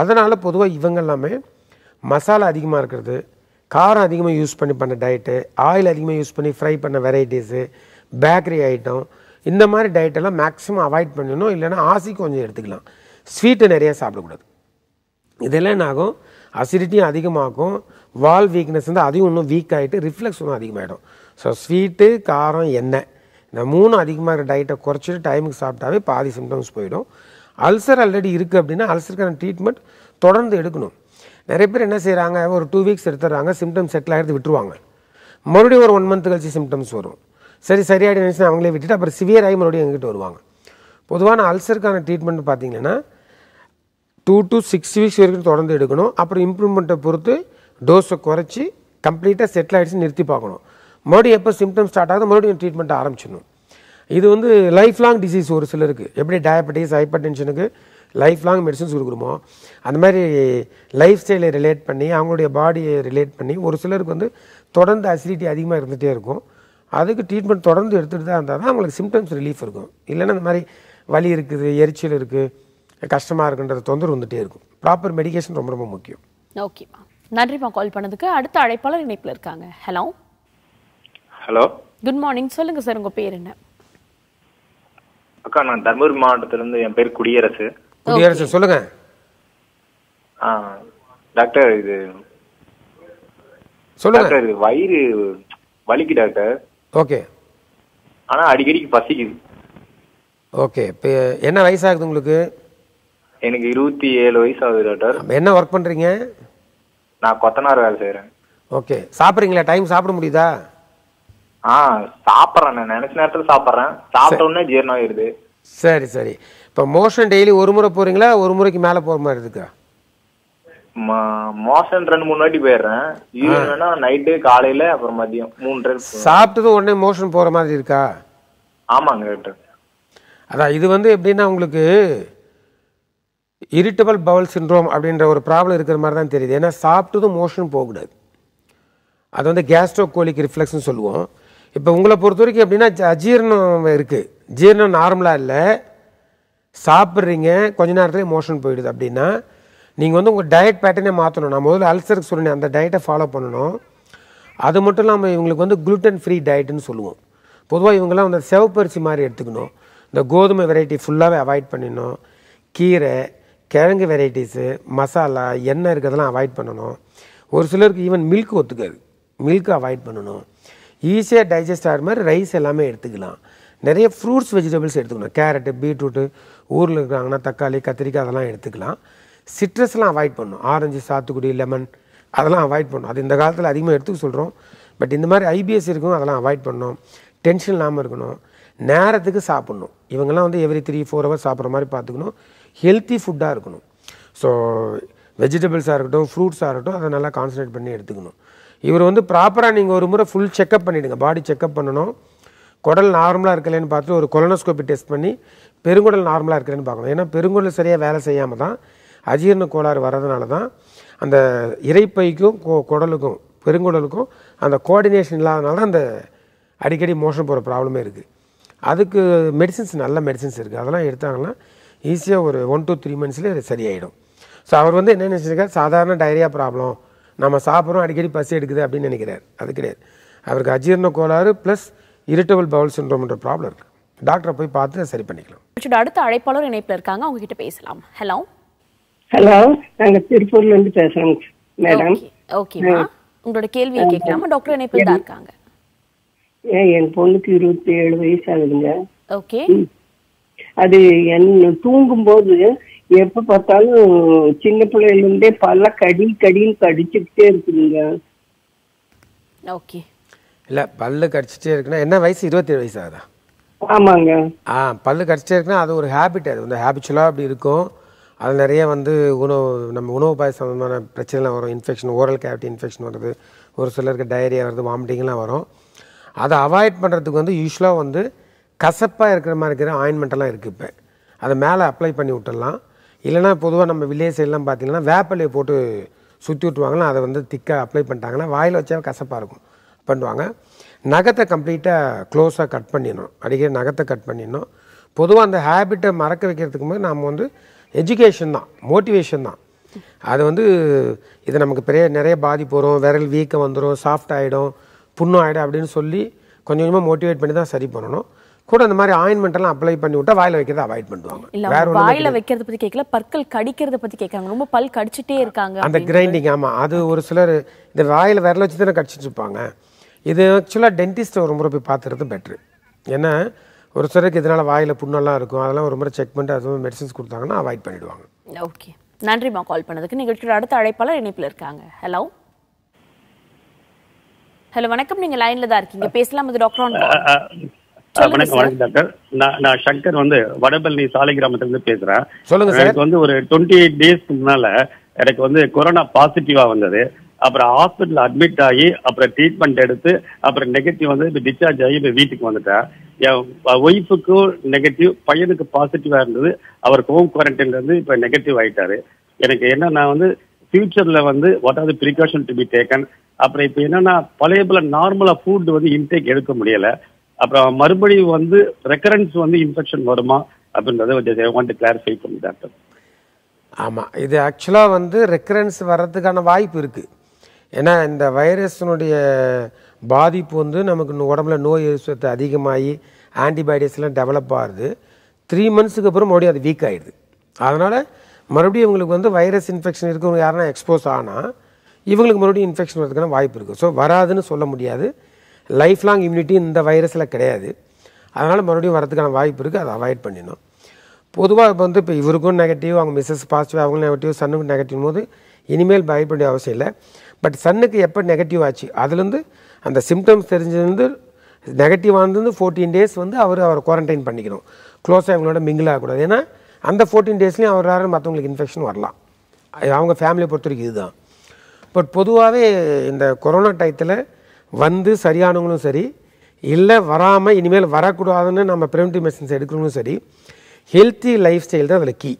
அதனால் பொதுவாக இவங்க எல்லாமே மசாலா அதிகமாக இருக்கிறது காரம் அதிகமாக யூஸ் பண்ணி பண்ண டயட்டு ஆயில் அதிகமாக யூஸ் பண்ணி ஃப்ரை பண்ண வெரைட்டிஸு பேக்கரி ஐட்டம் இந்த மாதிரி டயட்டெல்லாம் மேக்ஸிமம் அவாய்ட் பண்ணணும் இல்லைனா ஆசி கொஞ்சம் எடுத்துக்கலாம் ஸ்வீட்டை நிறையா சாப்பிடக்கூடாது இதெல்லாம் என்ன ஆகும் அசிடிட்டியும் அதிகமாகும் வால் வீக்னஸ் வந்து அதுவும் இன்னும் வீக் ஆகிட்டு ரிஃப்ளெக்ஸ் இன்னும் அதிகமாகிடும் ஸோ ஸ்வீட்டு காரம் எண்ணெய் இந்த மூணு அதிகமாக இருக்கிற டயட்டை குறைச்சிட்டு டைமுக்கு சாப்பிட்டாவே பாதி சிம்டம்ஸ் போயிடும் அல்சர் ஆல்ரெடி இருக்குது அப்படின்னா அல்சருக்கான ட்ரீட்மெண்ட் தொடர்ந்து எடுக்கணும் நிறைய பேர் என்ன செய்கிறாங்க ஒரு டூ வீக்ஸ் எடுத்துடுறாங்க சிம்டம்ஸ் செட்டில் ஆகிடுது விட்டுருவாங்க மறுபடியும் ஒரு ஒன் மந்த் கழிச்சு சிம்டம்ஸ் வரும் சரி சரியாயிட்டு அவங்களே விட்டுட்டு அப்புறம் சிவியர் ஆகி மறுபடியும் எங்கிட்ட வருவாங்க பொதுவான அல்சருக்கான ட்ரீட்மெண்ட் பார்த்தீங்கன்னா டூ டு சிக்ஸ் வீக்ஸ் வரைக்கும் தொடர்ந்து எடுக்கணும் அப்புறம் இம்ப்ரூவ்மெண்ட்டை பொறுத்து டோஸை குறைச்சி கம்ப்ளீட்டாக செட்டில் ஆகிடுச்சு நிறுத்தி பார்க்கணும் மறுபடியும் எப்போ சிம்டம் ஸ்டார்ட் ஆகுது மறுபடியும் ட்ரீட்மெண்ட் ஆரம்பிச்சிடணும் இது வந்து லைஃப் லாங் டிசீஸ் ஒரு சிலருக்கு எப்படி டயபெட்டிஸ் ஹைப்பர் டென்ஷனுக்கு லைஃப் லாங் மெடிசன்ஸ் கொடுக்குறோமோ அந்த மாதிரி லைஃப் ஸ்டைலை ரிலேட் பண்ணி அவங்களுடைய பாடியை ரிலேட் பண்ணி ஒரு சிலருக்கு வந்து தொடர்ந்து அசிடிட்டி அதிகமாக இருந்துகிட்டே இருக்கும் அதுக்கு ட்ரீட்மெண்ட் தொடர்ந்து எடுத்துகிட்டு தான் இருந்தால் தான் அவங்களுக்கு சிம்டம்ஸ் ரிலீஃப் இருக்கும் இல்லைன்னா இந்த மாதிரி வலி இருக்குது எரிச்சல் இருக்குது கஷ்டமாக இருக்குன்றது தொந்தரவு வந்துகிட்டே இருக்கும் ப்ராப்பர் மெடிக்கேஷன் ரொம்ப ரொம்ப முக்கியம் ஓகேம்மா நன்றிமா கால் பண்ணதுக்கு அடுத்த அழைப்பாளர் இணைப்பில் இருக்காங்க ஹலோ ஹலோ குட் மார்னிங் சொல்லுங்க சார் உங்க பேர் என்ன அக்கா நான் தர்மபுரி மாவட்டத்திலிருந்து என் பேர் குடியரசு குடியரசு சொல்லுங்க டாக்டர் இது சொல்லுங்க இது வயிறு வலிக்கு டாக்டர் ஓகே ஆனா அடிக்கடிக்கு பசிக்குது ஓகே இப்போ என்ன வயசாகுது உங்களுக்கு எனக்கு இருபத்தி ஏழு வயசு ஆகுது டாக்டர் என்ன ஒர்க் பண்ணுறீங்க நான் கொத்தனார் வேலை செய்கிறேன் ஓகே சாப்பிட்றீங்களா டைம் சாப்பிட முடியுதா ஆ சாப்பிட்றேன் நான் நினச்ச நேரத்தில் சாப்பிட்றேன் சாப்பிட்ட உடனே ஜீரணம் ஆகிடுது சரி சரி இப்போ மோஷன் டெய்லி ஒரு முறை போகிறீங்களா ஒரு முறைக்கு மேலே போகிற மாதிரி இருக்கா மோஷன் ரெண்டு முன்னாடி போயிடுறேன் யூரின் நைட்டு காலையில அப்புறம் மதியம் மூணு டைம் சாப்பிட்டதும் உடனே மோஷன் போற மாதிரி இருக்கா ஆமாங்க டாக்டர் அதான் இது வந்து எப்படின்னா உங்களுக்கு இரிட்டபிள் பவல் சின்ரோம் அப்படின்ற ஒரு ப்ராப்ளம் இருக்கிற மாதிரி தான் தெரியுது ஏன்னா சாப்பிட்டதும் மோஷன் போகக்கூடாது அது வந்து கேஸ்ட்ரோகோலிக் ரிஃப்ளெக்ஸ்னு சொல்லுவோம் இப்போ உங்களை பொறுத்த வரைக்கும் எப்படின்னா அஜீர்ணம் இருக்குது ஜீரணம் நார்மலாக இல்லை சாப்பிட்றீங்க கொஞ்ச நேரத்துலேயே மோஷன் போயிடுது அப்படின்னா நீங்கள் வந்து உங்கள் டயட் பேட்டர்னே மாற்றணும் நான் முதல்ல அல்சருக்கு சொல்லணும் அந்த டயட்டை ஃபாலோ பண்ணணும் அது மட்டும் இல்லாமல் இவங்களுக்கு வந்து குளுட்டன் ஃப்ரீ டயட்டுன்னு சொல்லுவோம் பொதுவாக இவங்கெல்லாம் அந்த செவப்பரிசி மாதிரி எடுத்துக்கணும் இந்த கோதுமை வெரைட்டி ஃபுல்லாகவே அவாய்ட் பண்ணிடணும் கீரை கிழங்கு வெரைட்டிஸு மசாலா எண்ணெய் இருக்கிறதெல்லாம் அவாய்ட் பண்ணணும் ஒரு சிலருக்கு ஈவன் மில்க் ஒத்துக்காது மில்க்கு அவாய்ட் பண்ணணும் ஈஸியாக டைஜஸ்ட் ஆகிற மாதிரி ரைஸ் எல்லாமே எடுத்துக்கலாம் நிறைய ஃப்ரூட்ஸ் வெஜிடபிள்ஸ் எடுத்துக்கணும் கேரட்டு பீட்ரூட்டு ஊரில் இருக்கிறாங்கன்னா தக்காளி கத்திரிக்காய் அதெல்லாம் எடுத்துக்கலாம் சிட்ரஸ்லாம் அவாய்ட் பண்ணும் ஆரஞ்சு சாத்துக்குடி லெமன் அதெல்லாம் அவாய்ட் பண்ணும் அது இந்த காலத்தில் அதிகமாக எடுத்துக்க சொல்கிறோம் பட் இந்த மாதிரி ஐபிஎஸ் இருக்கும் அதெல்லாம் அவாய்ட் பண்ணணும் டென்ஷன் இல்லாமல் இருக்கணும் நேரத்துக்கு சாப்பிட்ணும் இவங்கெல்லாம் வந்து எவ்ரி த்ரீ ஃபோர் ஹவர்ஸ் சாப்பிட்ற மாதிரி பார்த்துக்கணும் ஹெல்த்தி ஃபுட்டாக இருக்கணும் ஸோ வெஜிடபிள்ஸாக இருக்கட்டும் ஃப்ரூட்ஸாக இருக்கட்டும் அதை நல்லா கான்சன்ட்ரேட் பண்ணி எடுத்துக்கணும் இவர் வந்து ப்ராப்பராக நீங்கள் ஒரு முறை ஃபுல் செக்கப் பண்ணிவிடுங்க பாடி செக்கப் பண்ணணும் குடல் நார்மலாக இருக்கலேன்னு பார்த்துட்டு ஒரு கொலனோஸ்கோபி டெஸ்ட் பண்ணி பெருங்குடல் நார்மலாக இருக்கலன்னு பார்க்கணும் ஏன்னா பெருங்குடல் சரியாக வேலை செய்யாமல் தான் அஜீரண கோளாறு வர்றதுனால தான் அந்த இறைப்பைக்கும் குடலுக்கும் பெருங்குடலுக்கும் அந்த கோஆர்டினேஷன் இல்லாதனால தான் அந்த அடிக்கடி மோஷன் போகிற ப்ராப்ளமே இருக்குது அதுக்கு மெடிசின்ஸ் நல்ல மெடிசின்ஸ் இருக்குது அதெல்லாம் எடுத்தாங்கன்னா ஈஸியாக ஒரு ஒன் டூ த்ரீ மந்த்ஸ்லேயே அது சரியாயிடும் ஸோ அவர் வந்து என்ன நினச்சிருக்கார் சாதாரண டைரியா ப்ராப்ளம் நம்ம சாப்பிட்றோம் அடிக்கடி பசி எடுக்குது அப்படின்னு நினைக்கிறார் அது கிடையாது அவருக்கு அஜீரண கோளாறு ப்ளஸ் இரிட்டபிள் பவுல் சின்ரோம்ன்ற ப்ராப்ளம் இருக்குது டாக்டரை போய் பார்த்து சரி பண்ணிக்கலாம் அடுத்த அழைப்பாளர் இணைப்பில் இருக்காங்க அவங்க பேசலாம் ஹலோ ஹலோ நாங்க திருப்பூர்ல இருந்து பேசுறோம் மேடம் ஓகேமா உங்களோட கேள்வி கேட்கலாமா டாக்டர் என்ன தான் இருக்காங்க ஏன் என் பொண்ணுக்கு இருபத்தி ஏழு வயசு ஆகுதுங்க ஓகே அது என் தூங்கும்போது எப்ப பார்த்தாலும் சின்ன பிள்ளைல இருந்தே பல கடி கடின்னு கடிச்சுக்கிட்டே இருக்குதுங்க ஓகே இல்ல பல்லு கடிச்சிட்டே இருக்குன்னா என்ன வயசு இருபத்தி ஏழு வயசு ஆகுதா ஆமாங்க ஆ பல்லு கடிச்சிட்டே இருக்குன்னா அது ஒரு ஹேபிட் அது வந்து ஹேபிச்சுவலாக அப்படி இருக்கும் அது நிறைய வந்து உணவு நம்ம உணவு பாய் சம்மந்தமான பிரச்சனைலாம் வரும் இன்ஃபெக்ஷன் ஓரல் கேவிட்டி இன்ஃபெக்ஷன் வருது ஒரு சிலருக்கு டயரியா வருது வாமிட்டிங்லாம் வரும் அதை அவாய்ட் பண்ணுறதுக்கு வந்து யூஸ்வலாக வந்து கசப்பாக இருக்கிற மாதிரி இருக்கிற ஆயின்மெண்ட்டெல்லாம் இருக்குது இப்போ அதை மேலே அப்ளை பண்ணி விட்டுடலாம் இல்லைனா பொதுவாக நம்ம வில்லேஜ் சைட்லாம் பார்த்தீங்கன்னா வேப்பலையை போட்டு சுற்றி விட்டுவாங்கன்னா அதை வந்து திக்காக அப்ளை பண்ணிட்டாங்கன்னா வாயில் வச்சா கசப்பாக இருக்கும் பண்ணுவாங்க நகத்தை கம்ப்ளீட்டாக க்ளோஸாக கட் பண்ணிடணும் அடிக்கடி நகத்தை கட் பண்ணிடணும் பொதுவாக அந்த ஹேபிட்டை மறக்க வைக்கிறதுக்கு முன்னாடி நாம் வந்து எஜுகேஷன் தான் மோட்டிவேஷன் தான் அது வந்து இது நமக்கு பெரிய நிறைய பாதிப்பு வரும் விரல் வீக்கம் வந்துடும் சாஃப்ட் ஆகிடும் புண்ணும் ஆகிடும் அப்படின்னு சொல்லி கொஞ்சம் கொஞ்சமாக மோட்டிவேட் பண்ணி தான் சரி பண்ணணும் கூட அந்த மாதிரி ஆயின்மெண்ட்லாம் அப்ளை பண்ணி விட்டா வாயில வைக்கிறத அவாய்ட் பண்ணுவாங்க வேற வாயில வைக்கிறத பத்தி கேட்கல பற்கள் கடிக்கிறத பத்தி கேட்கறாங்க ரொம்ப பல் கடிச்சிட்டே இருக்காங்க அந்த கிரைண்டிங் ஆமா அது ஒரு சிலர் இந்த வாயில விரல வச்சு தானே கடிச்சிட்டு இருப்பாங்க இது ஆக்சுவலாக டென்டிஸ்ட்டை ஒரு முறை போய் பார்த்துறது பெட்ரு ஏன்னா ஒரு சிலருக்கு இதனால் வாயில் புண்ணெல்லாம் இருக்கும் அதெல்லாம் ஒரு முறை செக் பண்ணிட்டு அதுவும் மெடிசன்ஸ் கொடுத்தாங்கன்னா அவாய்ட் பண்ணிவிடுவாங்க ஓகே நன்றிம்மா கால் பண்ணதுக்கு நிகழ்ச்சியோட அடுத்த அழைப்பாளர் இணைப்பில் இருக்காங்க ஹலோ ஹலோ வணக்கம் நீங்க லைன்ல தான் இருக்கீங்க பேசலாம் இது டாக்டர் வணக்கம் வணக்கம் டாக்டர் நான் நான் சங்கர் வந்து வடபழனி சாலை கிராமத்துல இருந்து பேசுறேன் எனக்கு வந்து ஒரு டுவெண்ட்டி எயிட் டேஸ்க்கு முன்னால எனக்கு வந்து கொரோனா பாசிட்டிவா வந்தது அப்புறம் ஹாஸ்பிட்டல் அட்மிட் ஆகி அப்புறம் ட்ரீட்மெண்ட் எடுத்து அப்புறம் நெகட்டிவ் வந்து இப்போ டிஸ்சார்ஜ் ஆகி இப்போ வீட்டுக்கு வந்துட்டேன் என் ஒய்ஃபுக்கும் நெகட்டிவ் பையனுக்கு பாசிட்டிவாக இருந்தது அவர் ஹோம் இருந்து இப்போ நெகட்டிவ் ஆகிட்டாரு எனக்கு என்ன நான் வந்து ஃபியூச்சரில் வந்து what are the precaution to be taken அப்புறம் இப்போ என்னன்னா பழைய போல நார்மலாக ஃபுட் வந்து இன்டேக் எடுக்க முடியலை அப்புறம் மறுபடியும் வந்து ரெக்கரன்ஸ் வந்து இன்ஃபெக்ஷன் வருமா அப்படின்றத வாண்ட் கிளாரிஃபை பண்ணி டாக்டர் ஆமாம் இது ஆக்சுவலாக வந்து ரெக்கரன்ஸ் வர்றதுக்கான வாய்ப்பு இருக்குது ஏன்னா இந்த வைரஸினுடைய பாதிப்பு வந்து நமக்கு உடம்புல நோய் எதிர்ப்பு அதிகமாகி ஆன்டிபயோட்டிக்ஸ்லாம் டெவலப் ஆகுது த்ரீ மந்த்ஸுக்கு அப்புறம் மறுபடியும் அது வீக் ஆகிடுது அதனால் மறுபடியும் இவங்களுக்கு வந்து வைரஸ் இன்ஃபெக்ஷன் இருக்கிறவங்க யாருன்னா எக்ஸ்போஸ் ஆனால் இவங்களுக்கு மறுபடியும் இன்ஃபெக்ஷன் வரதுக்கான வாய்ப்பு இருக்குது ஸோ வராதுன்னு சொல்ல முடியாது லைஃப் லாங் இம்யூனிட்டி இந்த வைரஸில் கிடையாது அதனால் மறுபடியும் வரதுக்கான வாய்ப்பு இருக்குது அதை அவாய்ட் பண்ணிடணும் பொதுவாக இப்போ வந்து இப்போ இவருக்கும் நெகட்டிவ் அவங்க மிஸ்ஸஸ் பாசிட்டிவ் அவங்களும் நெகட்டிவ் சன்னுக்கும் நெகட்டிவ் போது இனிமேல் பயப்பட வேண்டிய அவசியம் இல்லை பட் சன்னுக்கு எப்போ நெகட்டிவ் ஆச்சு அதுலேருந்து அந்த சிம்டம்ஸ் தெரிஞ்சதுலேருந்து நெகட்டிவ் ஆனதுலேருந்து ஃபோர்டீன் டேஸ் வந்து அவர் அவர் குவாரண்டைன் பண்ணிக்கணும் க்ளோஸாக இவங்களோட மிங்கில் ஆகக்கூடாது ஏன்னா அந்த ஃபோர்டீன் டேஸ்லேயும் யாரும் மற்றவங்களுக்கு இன்ஃபெக்ஷன் வரலாம் அவங்க ஃபேமிலியை பொறுத்த வரைக்கும் இதுதான் பட் பொதுவாகவே இந்த கொரோனா டயத்தில் வந்து சரியானவங்களும் சரி இல்லை வராமல் இனிமேல் வரக்கூடாதுன்னு நம்ம ப்ரிவென்டிவ் மெஷின்ஸ் எடுக்கணும் சரி ஹெல்த்தி லைஃப் ஸ்டைல் தான் அதில் கீ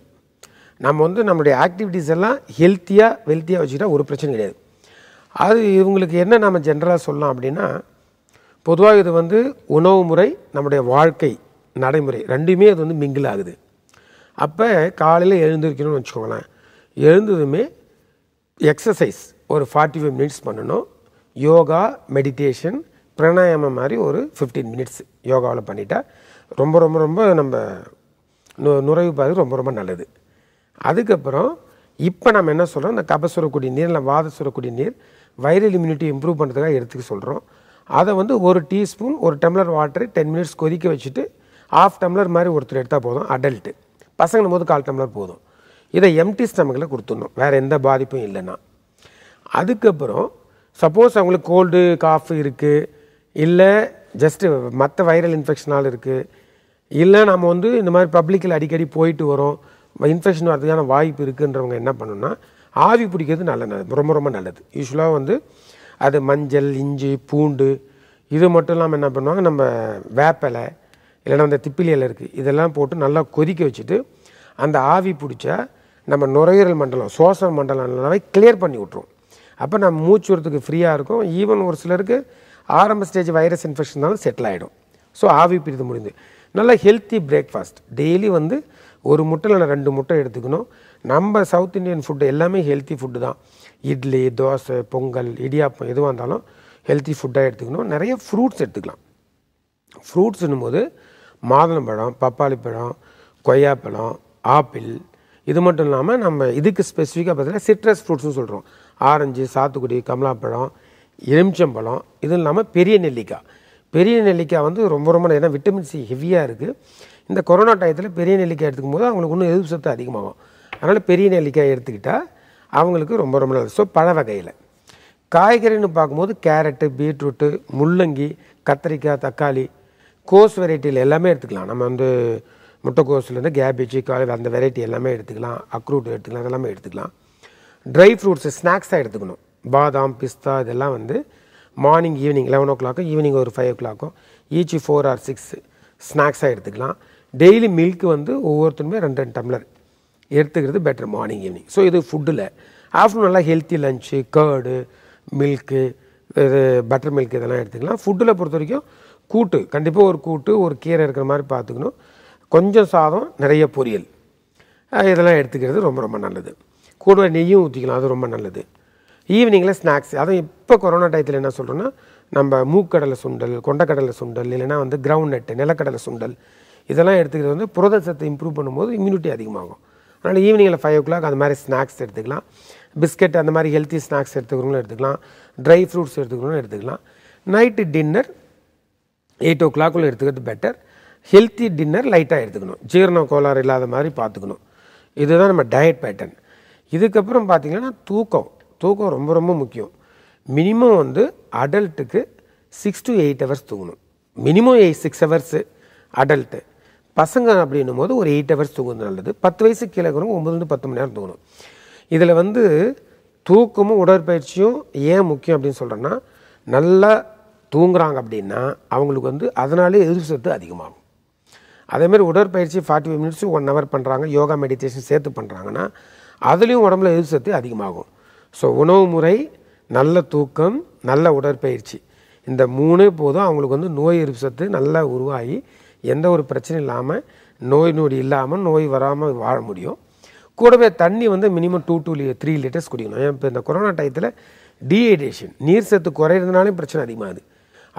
நம்ம வந்து நம்மளுடைய ஆக்டிவிட்டீஸ் எல்லாம் ஹெல்த்தியாக வெல்த்தியாக வச்சுக்கிட்டால் ஒரு பிரச்சனை கிடையாது அது இவங்களுக்கு என்ன நம்ம ஜென்ரலாக சொல்லலாம் அப்படின்னா பொதுவாக இது வந்து உணவு முறை நம்முடைய வாழ்க்கை நடைமுறை ரெண்டுமே அது வந்து மிங்கிள் ஆகுது அப்போ காலையில் எழுந்திருக்கணும்னு வச்சுக்கோங்களேன் எழுந்ததுமே எக்ஸசைஸ் ஒரு ஃபார்ட்டி ஃபைவ் மினிட்ஸ் பண்ணணும் யோகா மெடிடேஷன் பிரணாயாமம் மாதிரி ஒரு ஃபிஃப்டீன் மினிட்ஸ் யோகாவில் பண்ணிட்டால் ரொம்ப ரொம்ப ரொம்ப நம்ம நு நுரைவு பாது ரொம்ப ரொம்ப நல்லது அதுக்கப்புறம் இப்போ நம்ம என்ன சொல்கிறோம் இந்த கபசுரக்கூடிய நீர் இல்லை வாத சுரக்கூடிய நீர் வைரல் இம்யூனிட்டி இம்ப்ரூவ் பண்ணுறதுக்காக எடுத்துக்க சொல்கிறோம் அதை வந்து ஒரு டீஸ்பூன் ஒரு டம்ளர் வாட்டரை டென் மினிட்ஸ் கொதிக்க வச்சுட்டு ஆஃப் டம்ளர் மாதிரி ஒருத்தர் எடுத்தால் போதும் அடல்ட்டு பசங்களும் போது கால் டம்ளர் போதும் இதை எம்டி ஸ்டமக்கில் கொடுத்துடணும் வேறு எந்த பாதிப்பும் இல்லைன்னா அதுக்கப்புறம் சப்போஸ் அவங்களுக்கு கோல்டு காஃப் இருக்குது இல்லை ஜஸ்ட்டு மற்ற வைரல் இன்ஃபெக்ஷனால் இருக்குது இல்லை நம்ம வந்து இந்த மாதிரி பப்ளிக்கில் அடிக்கடி போயிட்டு வரோம் இன்ஃபெக்ஷன் வரதுக்கான வாய்ப்பு இருக்குன்றவங்க என்ன பண்ணணும்னா ஆவி பிடிக்கிறது நல்ல நல்லது ரொம்ப ரொம்ப நல்லது யூஸ்வலாக வந்து அது மஞ்சள் இஞ்சி பூண்டு இது மட்டும் இல்லாமல் என்ன பண்ணுவாங்க நம்ம வேப்பலை இல்லைன்னா அந்த திப்பிலி இலை இருக்குது இதெல்லாம் போட்டு நல்லா கொதிக்க வச்சுட்டு அந்த ஆவி பிடிச்சா நம்ம நுரையீரல் மண்டலம் சுவாச மண்டலம் நல்லாவே கிளியர் பண்ணி விட்ருவோம் அப்போ நம்ம மூச்சு வரத்துக்கு ஃப்ரீயாக இருக்கும் ஈவன் ஒரு சிலருக்கு ஆரம்ப ஸ்டேஜ் வைரஸ் இன்ஃபெக்ஷன் தான் செட்டில் ஆகிடும் ஸோ ஆவி பிடித்து முடிந்து நல்லா ஹெல்த்தி பிரேக்ஃபாஸ்ட் டெய்லி வந்து ஒரு முட்டை இல்லை ரெண்டு முட்டை எடுத்துக்கணும் நம்ம சவுத் இந்தியன் ஃபுட்டு எல்லாமே ஹெல்த்தி ஃபுட்டு தான் இட்லி தோசை பொங்கல் இடியாப்பம் எதுவாக இருந்தாலும் ஹெல்த்தி ஃபுட்டாக எடுத்துக்கணும் நிறைய ஃப்ரூட்ஸ் எடுத்துக்கலாம் ஃப்ரூட்ஸ்னும் போது மாதுளம்பழம் பப்பாளி பழம் கொய்யாப்பழம் ஆப்பிள் இது மட்டும் இல்லாமல் நம்ம இதுக்கு ஸ்பெசிஃபிக்காக பார்த்தீங்கன்னா சிட்ரஸ் ஃப்ரூட்ஸ்னு சொல்கிறோம் ஆரஞ்சு சாத்துக்குடி கமலாப்பழம் எலுமிச்சம்பழம் இதுவும் இல்லாமல் பெரிய நெல்லிக்காய் பெரிய நெல்லிக்காய் வந்து ரொம்ப ரொம்ப ஏன்னா விட்டமின் சி ஹெவியாக இருக்குது இந்த கொரோனா டயத்தில் பெரிய நெல்லிக்காய் எடுத்துக்கும் போது அவங்களுக்கு இன்னும் எதிர்ப்பு சத்து அதிகமாகும் அதனால் பெரிய நெல்லிக்காய் எடுத்துக்கிட்டால் அவங்களுக்கு ரொம்ப ரொம்ப நல்லது ஸோ பழ வகையில் காய்கறின்னு பார்க்கும்போது கேரட்டு பீட்ரூட்டு முள்ளங்கி கத்திரிக்காய் தக்காளி கோஸ் வெரைட்டியில் எல்லாமே எடுத்துக்கலாம் நம்ம வந்து முட்டைக்கோஸ்லேருந்து கேபேஜ் காலை அந்த வெரைட்டி எல்லாமே எடுத்துக்கலாம் அக்ரூட் எடுத்துக்கலாம் அதெல்லாமே எடுத்துக்கலாம் ட்ரை ஃப்ரூட்ஸு ஸ்நாக்ஸாக எடுத்துக்கணும் பாதாம் பிஸ்தா இதெல்லாம் வந்து மார்னிங் ஈவினிங் லெவன் ஓ கிளாக்கும் ஈவினிங் ஒரு ஃபைவ் ஓ கிளாக்கும் ஈச்சு ஃபோர் ஆர் சிக்ஸ் ஸ்நாக்ஸாக எடுத்துக்கலாம் டெய்லி மில்க் வந்து ஒவ்வொருத்தருமே ரெண்டு ரெண்டு டம்ளர் எடுத்துக்கிறது பெட்டர் மார்னிங் ஈவினிங் ஸோ இது ஃபுட்டில் ஆஃப்டர்நூன் நல்லா ஹெல்த்தி லஞ்சு கேர்டு மில்க்கு இது பட்டர் மில்க் இதெல்லாம் எடுத்துக்கலாம் ஃபுட்டில் பொறுத்த வரைக்கும் கூட்டு கண்டிப்பாக ஒரு கூட்டு ஒரு கீரை இருக்கிற மாதிரி பார்த்துக்கணும் கொஞ்சம் சாதம் நிறைய பொரியல் இதெல்லாம் எடுத்துக்கிறது ரொம்ப ரொம்ப நல்லது கூட நெய்யும் ஊற்றிக்கலாம் அது ரொம்ப நல்லது ஈவினிங்கில் ஸ்நாக்ஸ் அதுவும் இப்போ கொரோனா டயத்தில் என்ன சொல்கிறோன்னா நம்ம மூக்கடலை சுண்டல் கொண்டக்கடலை சுண்டல் இல்லைனா வந்து கிரவுண்ட் நட்டு நிலக்கடலை சுண்டல் இதெல்லாம் எடுத்துக்கிறது வந்து புரத இம்ப்ரூவ் பண்ணும்போது இம்யூனிட்டி அதிகமாகும் அதனால் ஈவினிங்கில் ஃபைவ் ஓ கிளாக் அந்த மாதிரி ஸ்நாக்ஸ் எடுத்துக்கலாம் பிஸ்கெட் அந்த மாதிரி ஹெல்த்தி ஸ்நாக்ஸ் எடுத்துக்கிறவங்களும் எடுத்துக்கலாம் ட்ரை ஃப்ரூட்ஸ் எடுத்துக்கிறவங்களும் எடுத்துக்கலாம் நைட்டு டின்னர் எயிட் ஓ கிளாக்குள்ளே எடுத்துக்கிறது பெட்டர் ஹெல்த்தி டின்னர் லைட்டாக எடுத்துக்கணும் ஜீரண கோளாறு இல்லாத மாதிரி பார்த்துக்கணும் இதுதான் நம்ம டயட் பேட்டர்ன் இதுக்கப்புறம் பார்த்திங்கன்னா தூக்கம் தூக்கம் ரொம்ப ரொம்ப முக்கியம் மினிமம் வந்து அடல்ட்டுக்கு சிக்ஸ் டு எயிட் ஹவர்ஸ் தூங்கணும் minimum eight six hours adult பசங்க அப்படின்னும் போது ஒரு எயிட் ஹவர்ஸ் தூங்குறது நல்லது பத்து வயசு கீழே இருக்கிறவங்க ஒம்பதுலேருந்து பத்து மணி நேரம் தூங்கணும் இதில் வந்து தூக்கமும் உடற்பயிற்சியும் ஏன் முக்கியம் அப்படின்னு சொல்கிறேன்னா நல்லா தூங்குறாங்க அப்படின்னா அவங்களுக்கு வந்து அதனாலே எதிர்ப்பு சத்து அதிகமாகும் அதேமாதிரி உடற்பயிற்சி ஃபார்ட்டி ஃபைவ் மினிட்ஸும் ஒன் ஹவர் பண்ணுறாங்க யோகா மெடிடேஷன் சேர்த்து பண்ணுறாங்கன்னா அதுலேயும் உடம்புல எதிர்ப்பு சத்து அதிகமாகும் ஸோ உணவு முறை நல்ல தூக்கம் நல்ல உடற்பயிற்சி இந்த மூணே போதும் அவங்களுக்கு வந்து நோய் எதிர்ப்பு சத்து நல்லா உருவாகி எந்த ஒரு பிரச்சனையும் இல்லாமல் நோய் நொடி இல்லாமல் நோய் வராமல் வாழ முடியும் கூடவே தண்ணி வந்து மினிமம் டூ டூ லி த்ரீ லிட்டர்ஸ் குடிக்கணும் ஏன் இப்போ இந்த கொரோனா டயத்தில் டீஹைட்ரேஷன் நீர் சத்து குறையிறதுனாலும் பிரச்சனை அதிகமாகுது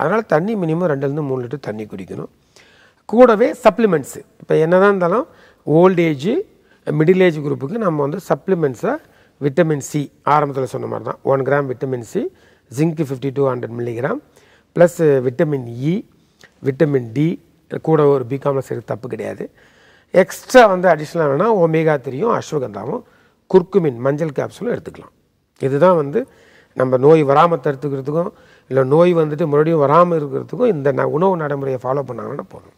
அதனால் தண்ணி மினிமம் ரெண்டுலேருந்து மூணு லிட்டர் தண்ணி குடிக்கணும் கூடவே சப்ளிமெண்ட்ஸு இப்போ என்ன தான் இருந்தாலும் ஓல்ட் ஏஜ் மிடில் ஏஜ் குரூப்புக்கு நம்ம வந்து சப்ளிமெண்ட்ஸை விட்டமின் சி ஆரம்பத்தில் சொன்ன மாதிரி தான் one gram vitamin C zinc fifty to hundred milligram plus vitamin E vitamin D கூட ஒரு பிகாமில் சேர்க்க தப்பு கிடையாது எக்ஸ்ட்ரா வந்து அடிஷ்னலாக வேணால் ஒமேகா த்ரீயும் அஸ்வகந்தாவும் குர்க்குமின் மஞ்சள் கேப்சூலும் எடுத்துக்கலாம் இதுதான் வந்து நம்ம நோய் வராமல் தடுத்துக்கிறதுக்கும் இல்லை நோய் வந்துட்டு மறுபடியும் வராமல் இருக்கிறதுக்கும் இந்த உணவு நடைமுறையை ஃபாலோ பண்ணாங்கன்னா போதும்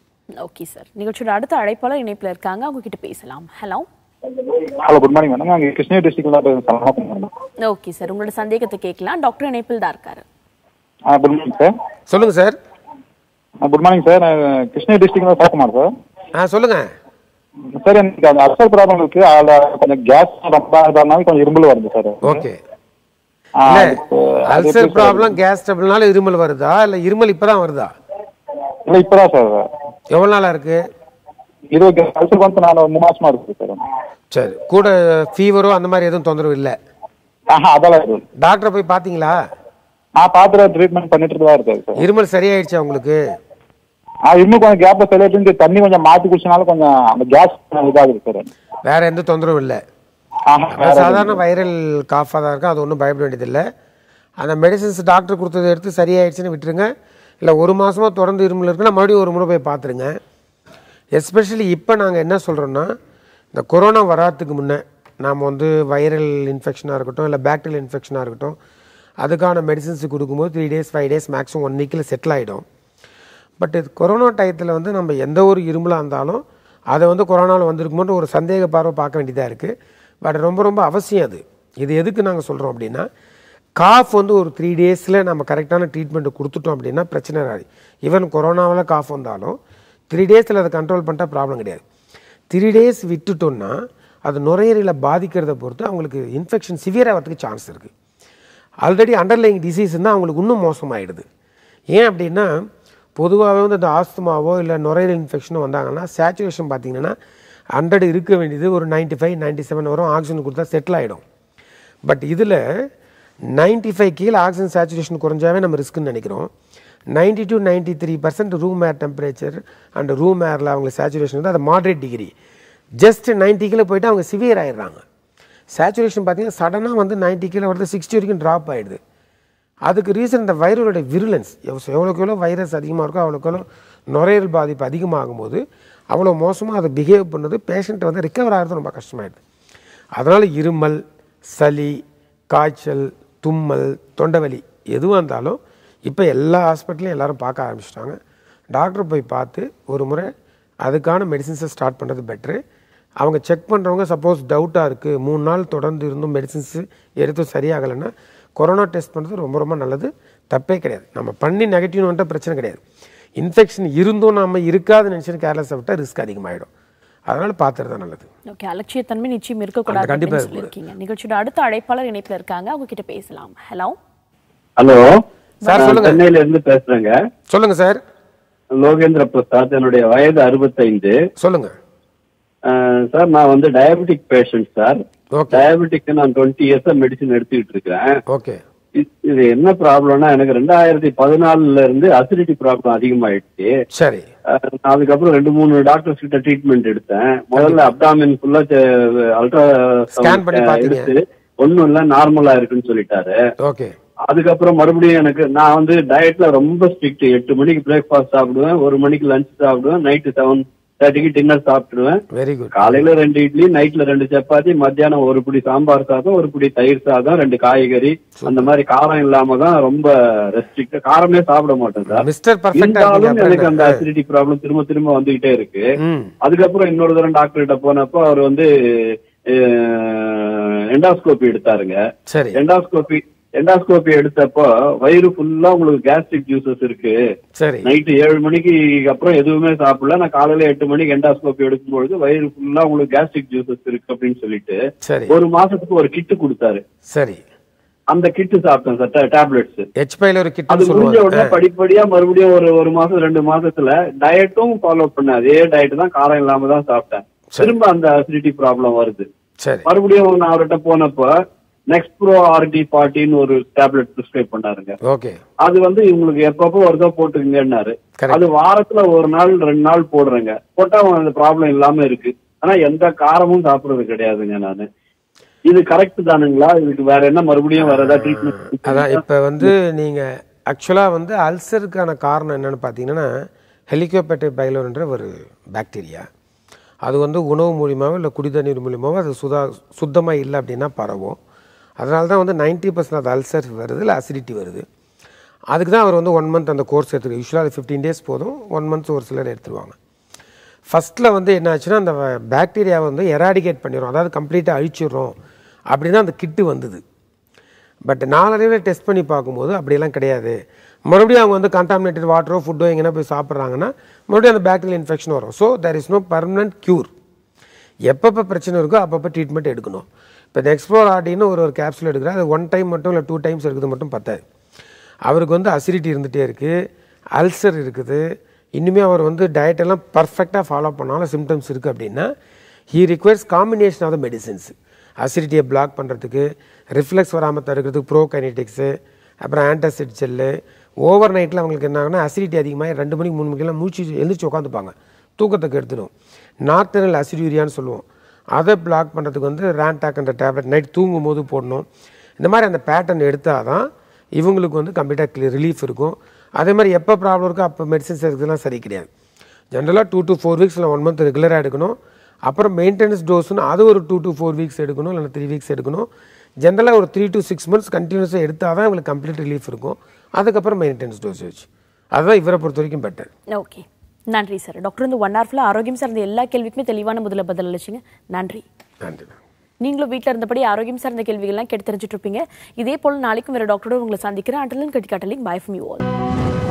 ஓகே சார் நிகழ்ச்சியோட அடுத்த அழைப்பாளர் இணைப்பில் இருக்காங்க அவங்க கிட்ட பேசலாம் hello hello good morning madam Krishnagiri டிஸ்ட்ரிக்ட்ல ஓகே சார் உங்களோட சந்தேகத்தை கேட்கலாம் டாக்டர் இணைப்பில் தான் இருக்காரு சார் சொல்லுங்க சார் குட் மார்னிங் சார் நான் கிருஷ்ணகிரி டிஸ்ட்ரிக்ட் தான் சாக்குமார் சார் ஆ சொல்லுங்க சார் எனக்கு அந்த அல்சர் ப்ராப்ளம் இருக்கு அதில் கொஞ்சம் கேஸ் ரொம்ப இதனால கொஞ்சம் இருமல் வருது sir okay ulcer problem gas ட்ரபிள்னால இருமல் வருதா இல்ல இருமல் இப்பதான் வருதா இல்லை இப்பதான் சார் எவ்வளவு நாளா இருக்கு இது அல்சர் வந்து நான் மூணு மாசமா இருக்கு சார் சரி கூட ஃபீவரோ அந்த மாதிரி எதுவும் தொந்தரவு இல்லை ஆஹா அதெல்லாம் டாக்டரை போய் பாத்தீங்களா நான் பார்த்துட்டு ட்ரீட்மெண்ட் பண்ணிட்டு தான் இருக்காரு இருமல் சரியாயிடுச்சா உங்களுக்கு இன்னும் கொஞ்சம் கேப்ப சொல்லிட்டு இருந்து தண்ணி கொஞ்சம் மாத்தி குடிச்சனால கொஞ்சம் அந்த கேஸ் இதாக இருக்கு வேற எந்த தொந்தரவும் இல்லை சாதாரண வைரல் காஃபாக தான் இருக்கும் அது ஒன்றும் பயப்பட வேண்டியதில்லை அந்த மெடிசன்ஸ் டாக்டர் கொடுத்தது எடுத்து சரியாயிடுச்சுன்னு விட்டுருங்க இல்லை ஒரு மாதமாக தொடர்ந்து இருமல் இருக்குன்னா மறுபடியும் ஒரு முறை போய் பார்த்துருங்க எஸ்பெஷலி இப்போ நாங்கள் என்ன சொல்கிறோன்னா இந்த கொரோனா வராதுக்கு முன்னே நாம் வந்து வைரல் இன்ஃபெக்ஷனாக இருக்கட்டும் இல்லை பேக்டீரியல் இன்ஃபெக்ஷனாக இருக்கட்டும் அதுக்கான மெடிசன்ஸ் கொடுக்கும்போது three days five days maximum one வீக்கில் செட்டில் ஆகிடும் பட் இது கொரோனா டயத்தில் வந்து நம்ம எந்த ஒரு இருமலாக இருந்தாலும் அதை வந்து கொரோனாவில் வந்திருக்குமோன்ற ஒரு சந்தேக பார்வை பார்க்க வேண்டியதாக இருக்குது பட் ரொம்ப ரொம்ப அவசியம் அது இது எதுக்கு நாங்கள் சொல்கிறோம் அப்படின்னா காஃப் வந்து ஒரு த்ரீ டேஸில் நம்ம கரெக்டான ட்ரீட்மெண்ட் கொடுத்துட்டோம் அப்படின்னா பிரச்சனை வராது ஈவன் கொரோனாவில் காஃப் வந்தாலும் த்ரீ டேஸில் அதை கண்ட்ரோல் பண்ணிட்டா ப்ராப்ளம் கிடையாது த்ரீ டேஸ் விட்டுட்டோம்னா அது நுரையீரலை பாதிக்கிறத பொறுத்து அவங்களுக்கு இன்ஃபெக்ஷன் சிவியர் ஆகிறதுக்கு சான்ஸ் இருக்குது ஆல்ரெடி அண்டர்லைங் தான் அவங்களுக்கு இன்னும் மோசமாகிடுது ஏன் அப்படின்னா பொதுவாகவே வந்து இந்த ஆஸ்துமாவோ இல்லை நுரையீரல் இன்ஃபெக்ஷனோ வந்தாங்கன்னா சேச்சுவேஷன் பார்த்திங்கன்னா ஹண்ட்ரட் இருக்க வேண்டியது ஒரு நைன்ட்டி ஃபைவ் நைன்ட்டி செவன் வரும் ஆக்சிஜன் கொடுத்தா செட்டில் ஆகிடும் பட் இதில் நைன்ட்டி ஃபைவ் கீழே ஆக்சிஜன் சேச்சுரேஷன் குறைஞ்சாவே நம்ம ரிஸ்க்குன்னு நினைக்கிறோம் ninety two ninety three percent room air temperature and room ஏரில் அவங்க சேச்சுரேஷன் வந்து அது மாட்ரேட் டிகிரி ஜஸ்ட் நைன்ட்டி கீழே போயிட்டு அவங்க சிவியர் ஆயிடுறாங்க சேச்சுரேஷன் பார்த்திங்கன்னா சடனாக வந்து நைன்ட்டி கீழே வரது சிக்ஸ்டி வரைக்கும் ட்ராப் ஆகிடுது அதுக்கு ரீசன் இந்த வைரலுடைய விருலன்ஸ் எவ்வளோக்கு எவ்வளோ வைரஸ் அதிகமாக இருக்கோ அவ்வளோக்கு எவ்வளோ நுரையீரல் பாதிப்பு அதிகமாகும் போது அவ்வளோ மோசமாக அதை பிஹேவ் பண்ணுறது பேஷண்ட் வந்து ரிக்கவர் ஆகிறது ரொம்ப கஷ்டமாயிடுது அதனால் இருமல் சளி காய்ச்சல் தும்மல் தொண்டைவலி எதுவாக இருந்தாலும் இப்போ எல்லா ஹாஸ்பிட்டலையும் எல்லோரும் பார்க்க ஆரம்பிச்சிட்டாங்க டாக்டர் போய் பார்த்து ஒரு முறை அதுக்கான மெடிசின்ஸை ஸ்டார்ட் பண்ணுறது பெட்ரு அவங்க செக் பண்ணுறவங்க சப்போஸ் டவுட்டாக இருக்குது மூணு நாள் தொடர்ந்து இருந்தும் மெடிசின்ஸு எடுத்தும் சரியாகலைன்னா கொரோனா டெஸ்ட் பண்ணுறது ரொம்ப ரொம்ப நல்லது தப்பே கிடையாது நம்ம பண்ணி நெகட்டிவ்னு வந்துட்டால் பிரச்சனை கிடையாது இன்ஃபெக்ஷன் இருந்தும் நம்ம இருக்காதுன்னு நினச்சினு கேர்லெஸ் விட்டால் ரிஸ்க் அதிகமாகிடும் அதனால பார்த்துறது நல்லது ஓகே அலட்சியத்தன்மை நிச்சயம் இருக்கக்கூடாது கண்டிப்பாக இருக்கீங்க நிகழ்ச்சியோட அடுத்த அழைப்பாளர் இணைப்பில் இருக்காங்க அவங்க கிட்ட பேசலாம் ஹலோ ஹலோ சார் சொல்லுங்க சென்னையில இருந்து பேசுறேங்க சொல்லுங்க சார் லோகேந்திர பிரசாத் என்னுடைய வயது அறுபத்தைந்து சொல்லுங்க சார் நான் வந்து டயபெட்டிக் பேஷண்ட் சார் டயபெட்டிக் நான் டுவெண்ட்டி இயர்ஸா மெடிசன் எடுத்துக்கிட்டு இருக்கிறேன் ஓகே இது என்ன ப்ராப்ளம்னா எனக்கு ரெண்டாயிரத்தி பதினாலுல இருந்து அசிடிட்டி ப்ராப்ளம் அதிகமாயிடுச்சு சரி அதுக்கப்புறம் ரெண்டு மூணு டாக்டர்ஸ் கிட்ட ட்ரீட்மெண்ட் எடுத்தேன் முதல்ல அப்டாமின் ஃபுல்லா அல்ட்ரா எடுத்து ஒண்ணும் இல்ல நார்மலா இருக்குன்னு சொல்லிட்டாரு ஓகே அதுக்கப்புறம் மறுபடியும் எனக்கு நான் வந்து டயட்ல ரொம்ப ஸ்ட்ரிக்ட் எட்டு மணிக்கு பிரேக்ஃபாஸ்ட் சாப்பிடுவேன் ஒரு மணிக்கு லஞ்ச் சாப்பிடுவேன் நைட்டு செவன் தேர்ட்டிக்கு டின்னர் சாப்பிட்டுருவேன் வெரி குட் காலையில ரெண்டு இட்லி நைட்ல ரெண்டு சப்பாத்தி மத்தியானம் ஒரு புடி சாம்பார் சாதம் ஒரு புடி தயிர் சாதம் ரெண்டு காய்கறி அந்த மாதிரி காரம் இல்லாம தான் ரொம்ப ரெஸ்ட்ரிக்ட் காரமே சாப்பிட மாட்டேன் சார் எனக்கு அந்த அசிடிட்டி ப்ராப்ளம் திரும்ப திரும்ப வந்துகிட்டே இருக்கு அதுக்கப்புறம் இன்னொரு தரம் டாக்டர் கிட்ட போனப்போ அவர் வந்து எண்டாஸ்கோபி எடுத்தாருங்க எண்டாஸ்கோபி எண்டாஸ்கோபி எடுத்தப்போ வயிறு ஃபுல்லா உங்களுக்கு கேஸ்ட்ரிக் ஜூசஸ் இருக்கு நைட்டு ஏழு மணிக்கு அப்புறம் எதுவுமே சாப்பிடல நான் காலையில எட்டு மணிக்கு எண்டாஸ்கோபி எடுக்கும்பொழுது வயிறு ஃபுல்லா உங்களுக்கு கேஸ்ட்ரிக் ஜூசஸ் இருக்கு அப்படின்னு சொல்லிட்டு ஒரு மாசத்துக்கு ஒரு கிட்டு கொடுத்தாரு சரி அந்த கிட்டு சாப்பிட்டேன் சார் டேப்லெட்ஸ் ஹெச்பைல ஒரு கிட் அது முடிஞ்ச உடனே படிப்படியா மறுபடியும் ஒரு ஒரு மாசம் ரெண்டு மாசத்துல டயட்டும் ஃபாலோ பண்ண அதே டயட் தான் காரம் இல்லாம தான் சாப்பிட்டேன் திரும்ப அந்த அசிடிட்டி ப்ராப்ளம் வருது மறுபடியும் நான் அவர்கிட்ட போனப்ப நெக்ஸ்ட் ப்ரோ ஆர்டி பார்ட்டின்னு ஒரு டேப்லெட் பிரிஸ்கிரைப் பண்ணாருங்க ஓகே அது வந்து இவங்களுக்கு எப்பப்போ தான் போட்டுக்கங்கன்னாரு அது வாரத்துல ஒரு நாள் ரெண்டு நாள் போடுறேங்க போட்டா அந்த ப்ராப்ளம் இல்லாம இருக்கு ஆனா எந்த காரமும் சாப்பிடுறது கிடையாதுங்க நானு இது கரெக்ட் தானுங்களா இதுக்கு வேற என்ன மறுபடியும் வேற ஏதாவது ட்ரீட்மெண்ட் அதான் இப்போ வந்து நீங்க ஆக்சுவலா வந்து அல்சருக்கான காரணம் என்னன்னு பார்த்தீங்கன்னா ஹெலிகோபேட்டிக் பைலோன்ற ஒரு பாக்டீரியா அது வந்து உணவு மூலியமாகவோ இல்லை குடிதண்ணீர் மூலியமாகவோ அது சுதா சுத்தமாக இல்லை அப்படின்னா பரவும் அதனால தான் வந்து நைன்ட்டி பர்சன்ட் அது அல்சர் வருது இல்லை அசிடிட்டி வருது அதுக்கு தான் அவர் வந்து ஒன் மந்த் அந்த கோர்ஸ் எடுத்துருக்கு யூஸ்வலாக அது ஃபிஃப்டீன் டேஸ் போதும் ஒன் மந்த்ஸ் ஒரு சிலர் எடுத்துருவாங்க ஃபஸ்ட்டில் வந்து என்ன ஆச்சுன்னா அந்த பேக்டீரியாவை வந்து எராடிகேட் பண்ணிடுறோம் அதாவது கம்ப்ளீட்டாக அழிச்சிடுறோம் அப்படி தான் அந்த கிட்டு வந்தது பட் நாலரைவில் டெஸ்ட் பண்ணி பார்க்கும்போது அப்படியெல்லாம் கிடையாது மறுபடியும் அவங்க வந்து கண்டாமினேட்டட் வாட்டரோ ஃபுட்டோ எங்கேனா போய் சாப்பிட்றாங்கன்னா மறுபடியும் அந்த பேக்டீரியல் இன்ஃபெக்ஷன் வரும் so there is no permanent cure எப்பப்போ பிரச்சனை இருக்கோ அப்பப்போ ட்ரீட்மெண்ட் எடுக்கணும் இப்போ இந்த எக்ஸ்ப்ளோர் ஆர்டின்னு ஒரு ஒரு கேப்சூல் எடுக்கிறேன் அது ஒன் டைம் மட்டும் இல்லை டூ டைம்ஸ் எடுக்கிறது மட்டும் பார்த்தாரு அவருக்கு வந்து அசிடிட்டி இருந்துகிட்டே இருக்குது அல்சர் இருக்குது இன்னுமே அவர் வந்து டயட்டெல்லாம் பர்ஃபெக்டாக ஃபாலோ பண்ணாலும் சிம்டம்ஸ் இருக்குது அப்படின்னா he requires combination of the medicines அசிடிட்டியை பிளாக் பண்ணுறதுக்கு ரிஃப்ளெக்ஸ் வராமல் தடுக்கிறதுக்கு ப்ரோ கைனடிக்ஸு அப்புறம் ஆன்டாசிட் ஜெல்லு ஓவர் நைட்டில் அவங்களுக்கு என்ன ஆகுனா அசிடிட்டி அதிகமாக ரெண்டு மணிக்கு மூணு மணிக்கெல்லாம் மூச்சு எழுந்திரிச்சு உட்காந்துப்பாங்க தூக்கத்தை கெடுத்துடும் நார்த்தனல் அசிடியூரியான்னு சொல்லுவோம் அதை பிளாக் பண்ணுறதுக்கு வந்து ரேண்டாக்ன்ற டேப்லெட் நைட் தூங்கும் போது போடணும் இந்த மாதிரி அந்த பேட்டர்ன் எடுத்தால் தான் இவங்களுக்கு வந்து கம்ப்ளீட்டாக கிளியர் ரிலீஃப் இருக்கும் அதே மாதிரி எப்போ ப்ராப்ளம் இருக்கோ அப்போ மெடிசன்ஸ் எடுக்கிறதுலாம் சரி கிடையாது ஜென்ரலாக டூ டு ஃபோர் வீக்ஸ் இல்லை ஒன் மந்த் ரெகுலராக எடுக்கணும் அப்புறம் மெயின்டெனன்ஸ் டோஸ்னு அது ஒரு டூ டு ஃபோர் வீக்ஸ் எடுக்கணும் இல்லை த்ரீ வீக்ஸ் எடுக்கணும் ஜென்ரலாக ஒரு த்ரீ டு சிக்ஸ் மந்த்ஸ் கண்டினியூஸாக எடுத்தால் தான் இவங்களுக்கு கம்ப்ளீட் ரிலீஃப் இருக்கும் அதுக்கப்புறம் மெயின்டெனன்ஸ் டோஸ் வச்சு அதுதான் இவரை பொறுத்த வரைக்கும் பெட்டர் ஓகே நன்றி சார் டாக்டர் இந்த ஒன் ஹவர் ஃபுல்லாக ஆரோக்கியம் சார்ந்த எல்லா கேள்விக்குமே தெளிவான முதல்ல பதில் அளிச்சிங்க நன்றி நன்றி நீங்களும் வீட்டில் இருந்தபடி ஆரோக்கியம் சார்ந்த கேள்விகள்லாம் கெடுத்து தெரிஞ்சுட்டு இருப்பீங்க இதே போல் நாளைக்கும் வேறு டாக்டரோட உங்களை சந்திக்கிறேன் அட்டலின் கட்டலிங் பாய் ஃபம் யூ ஆல்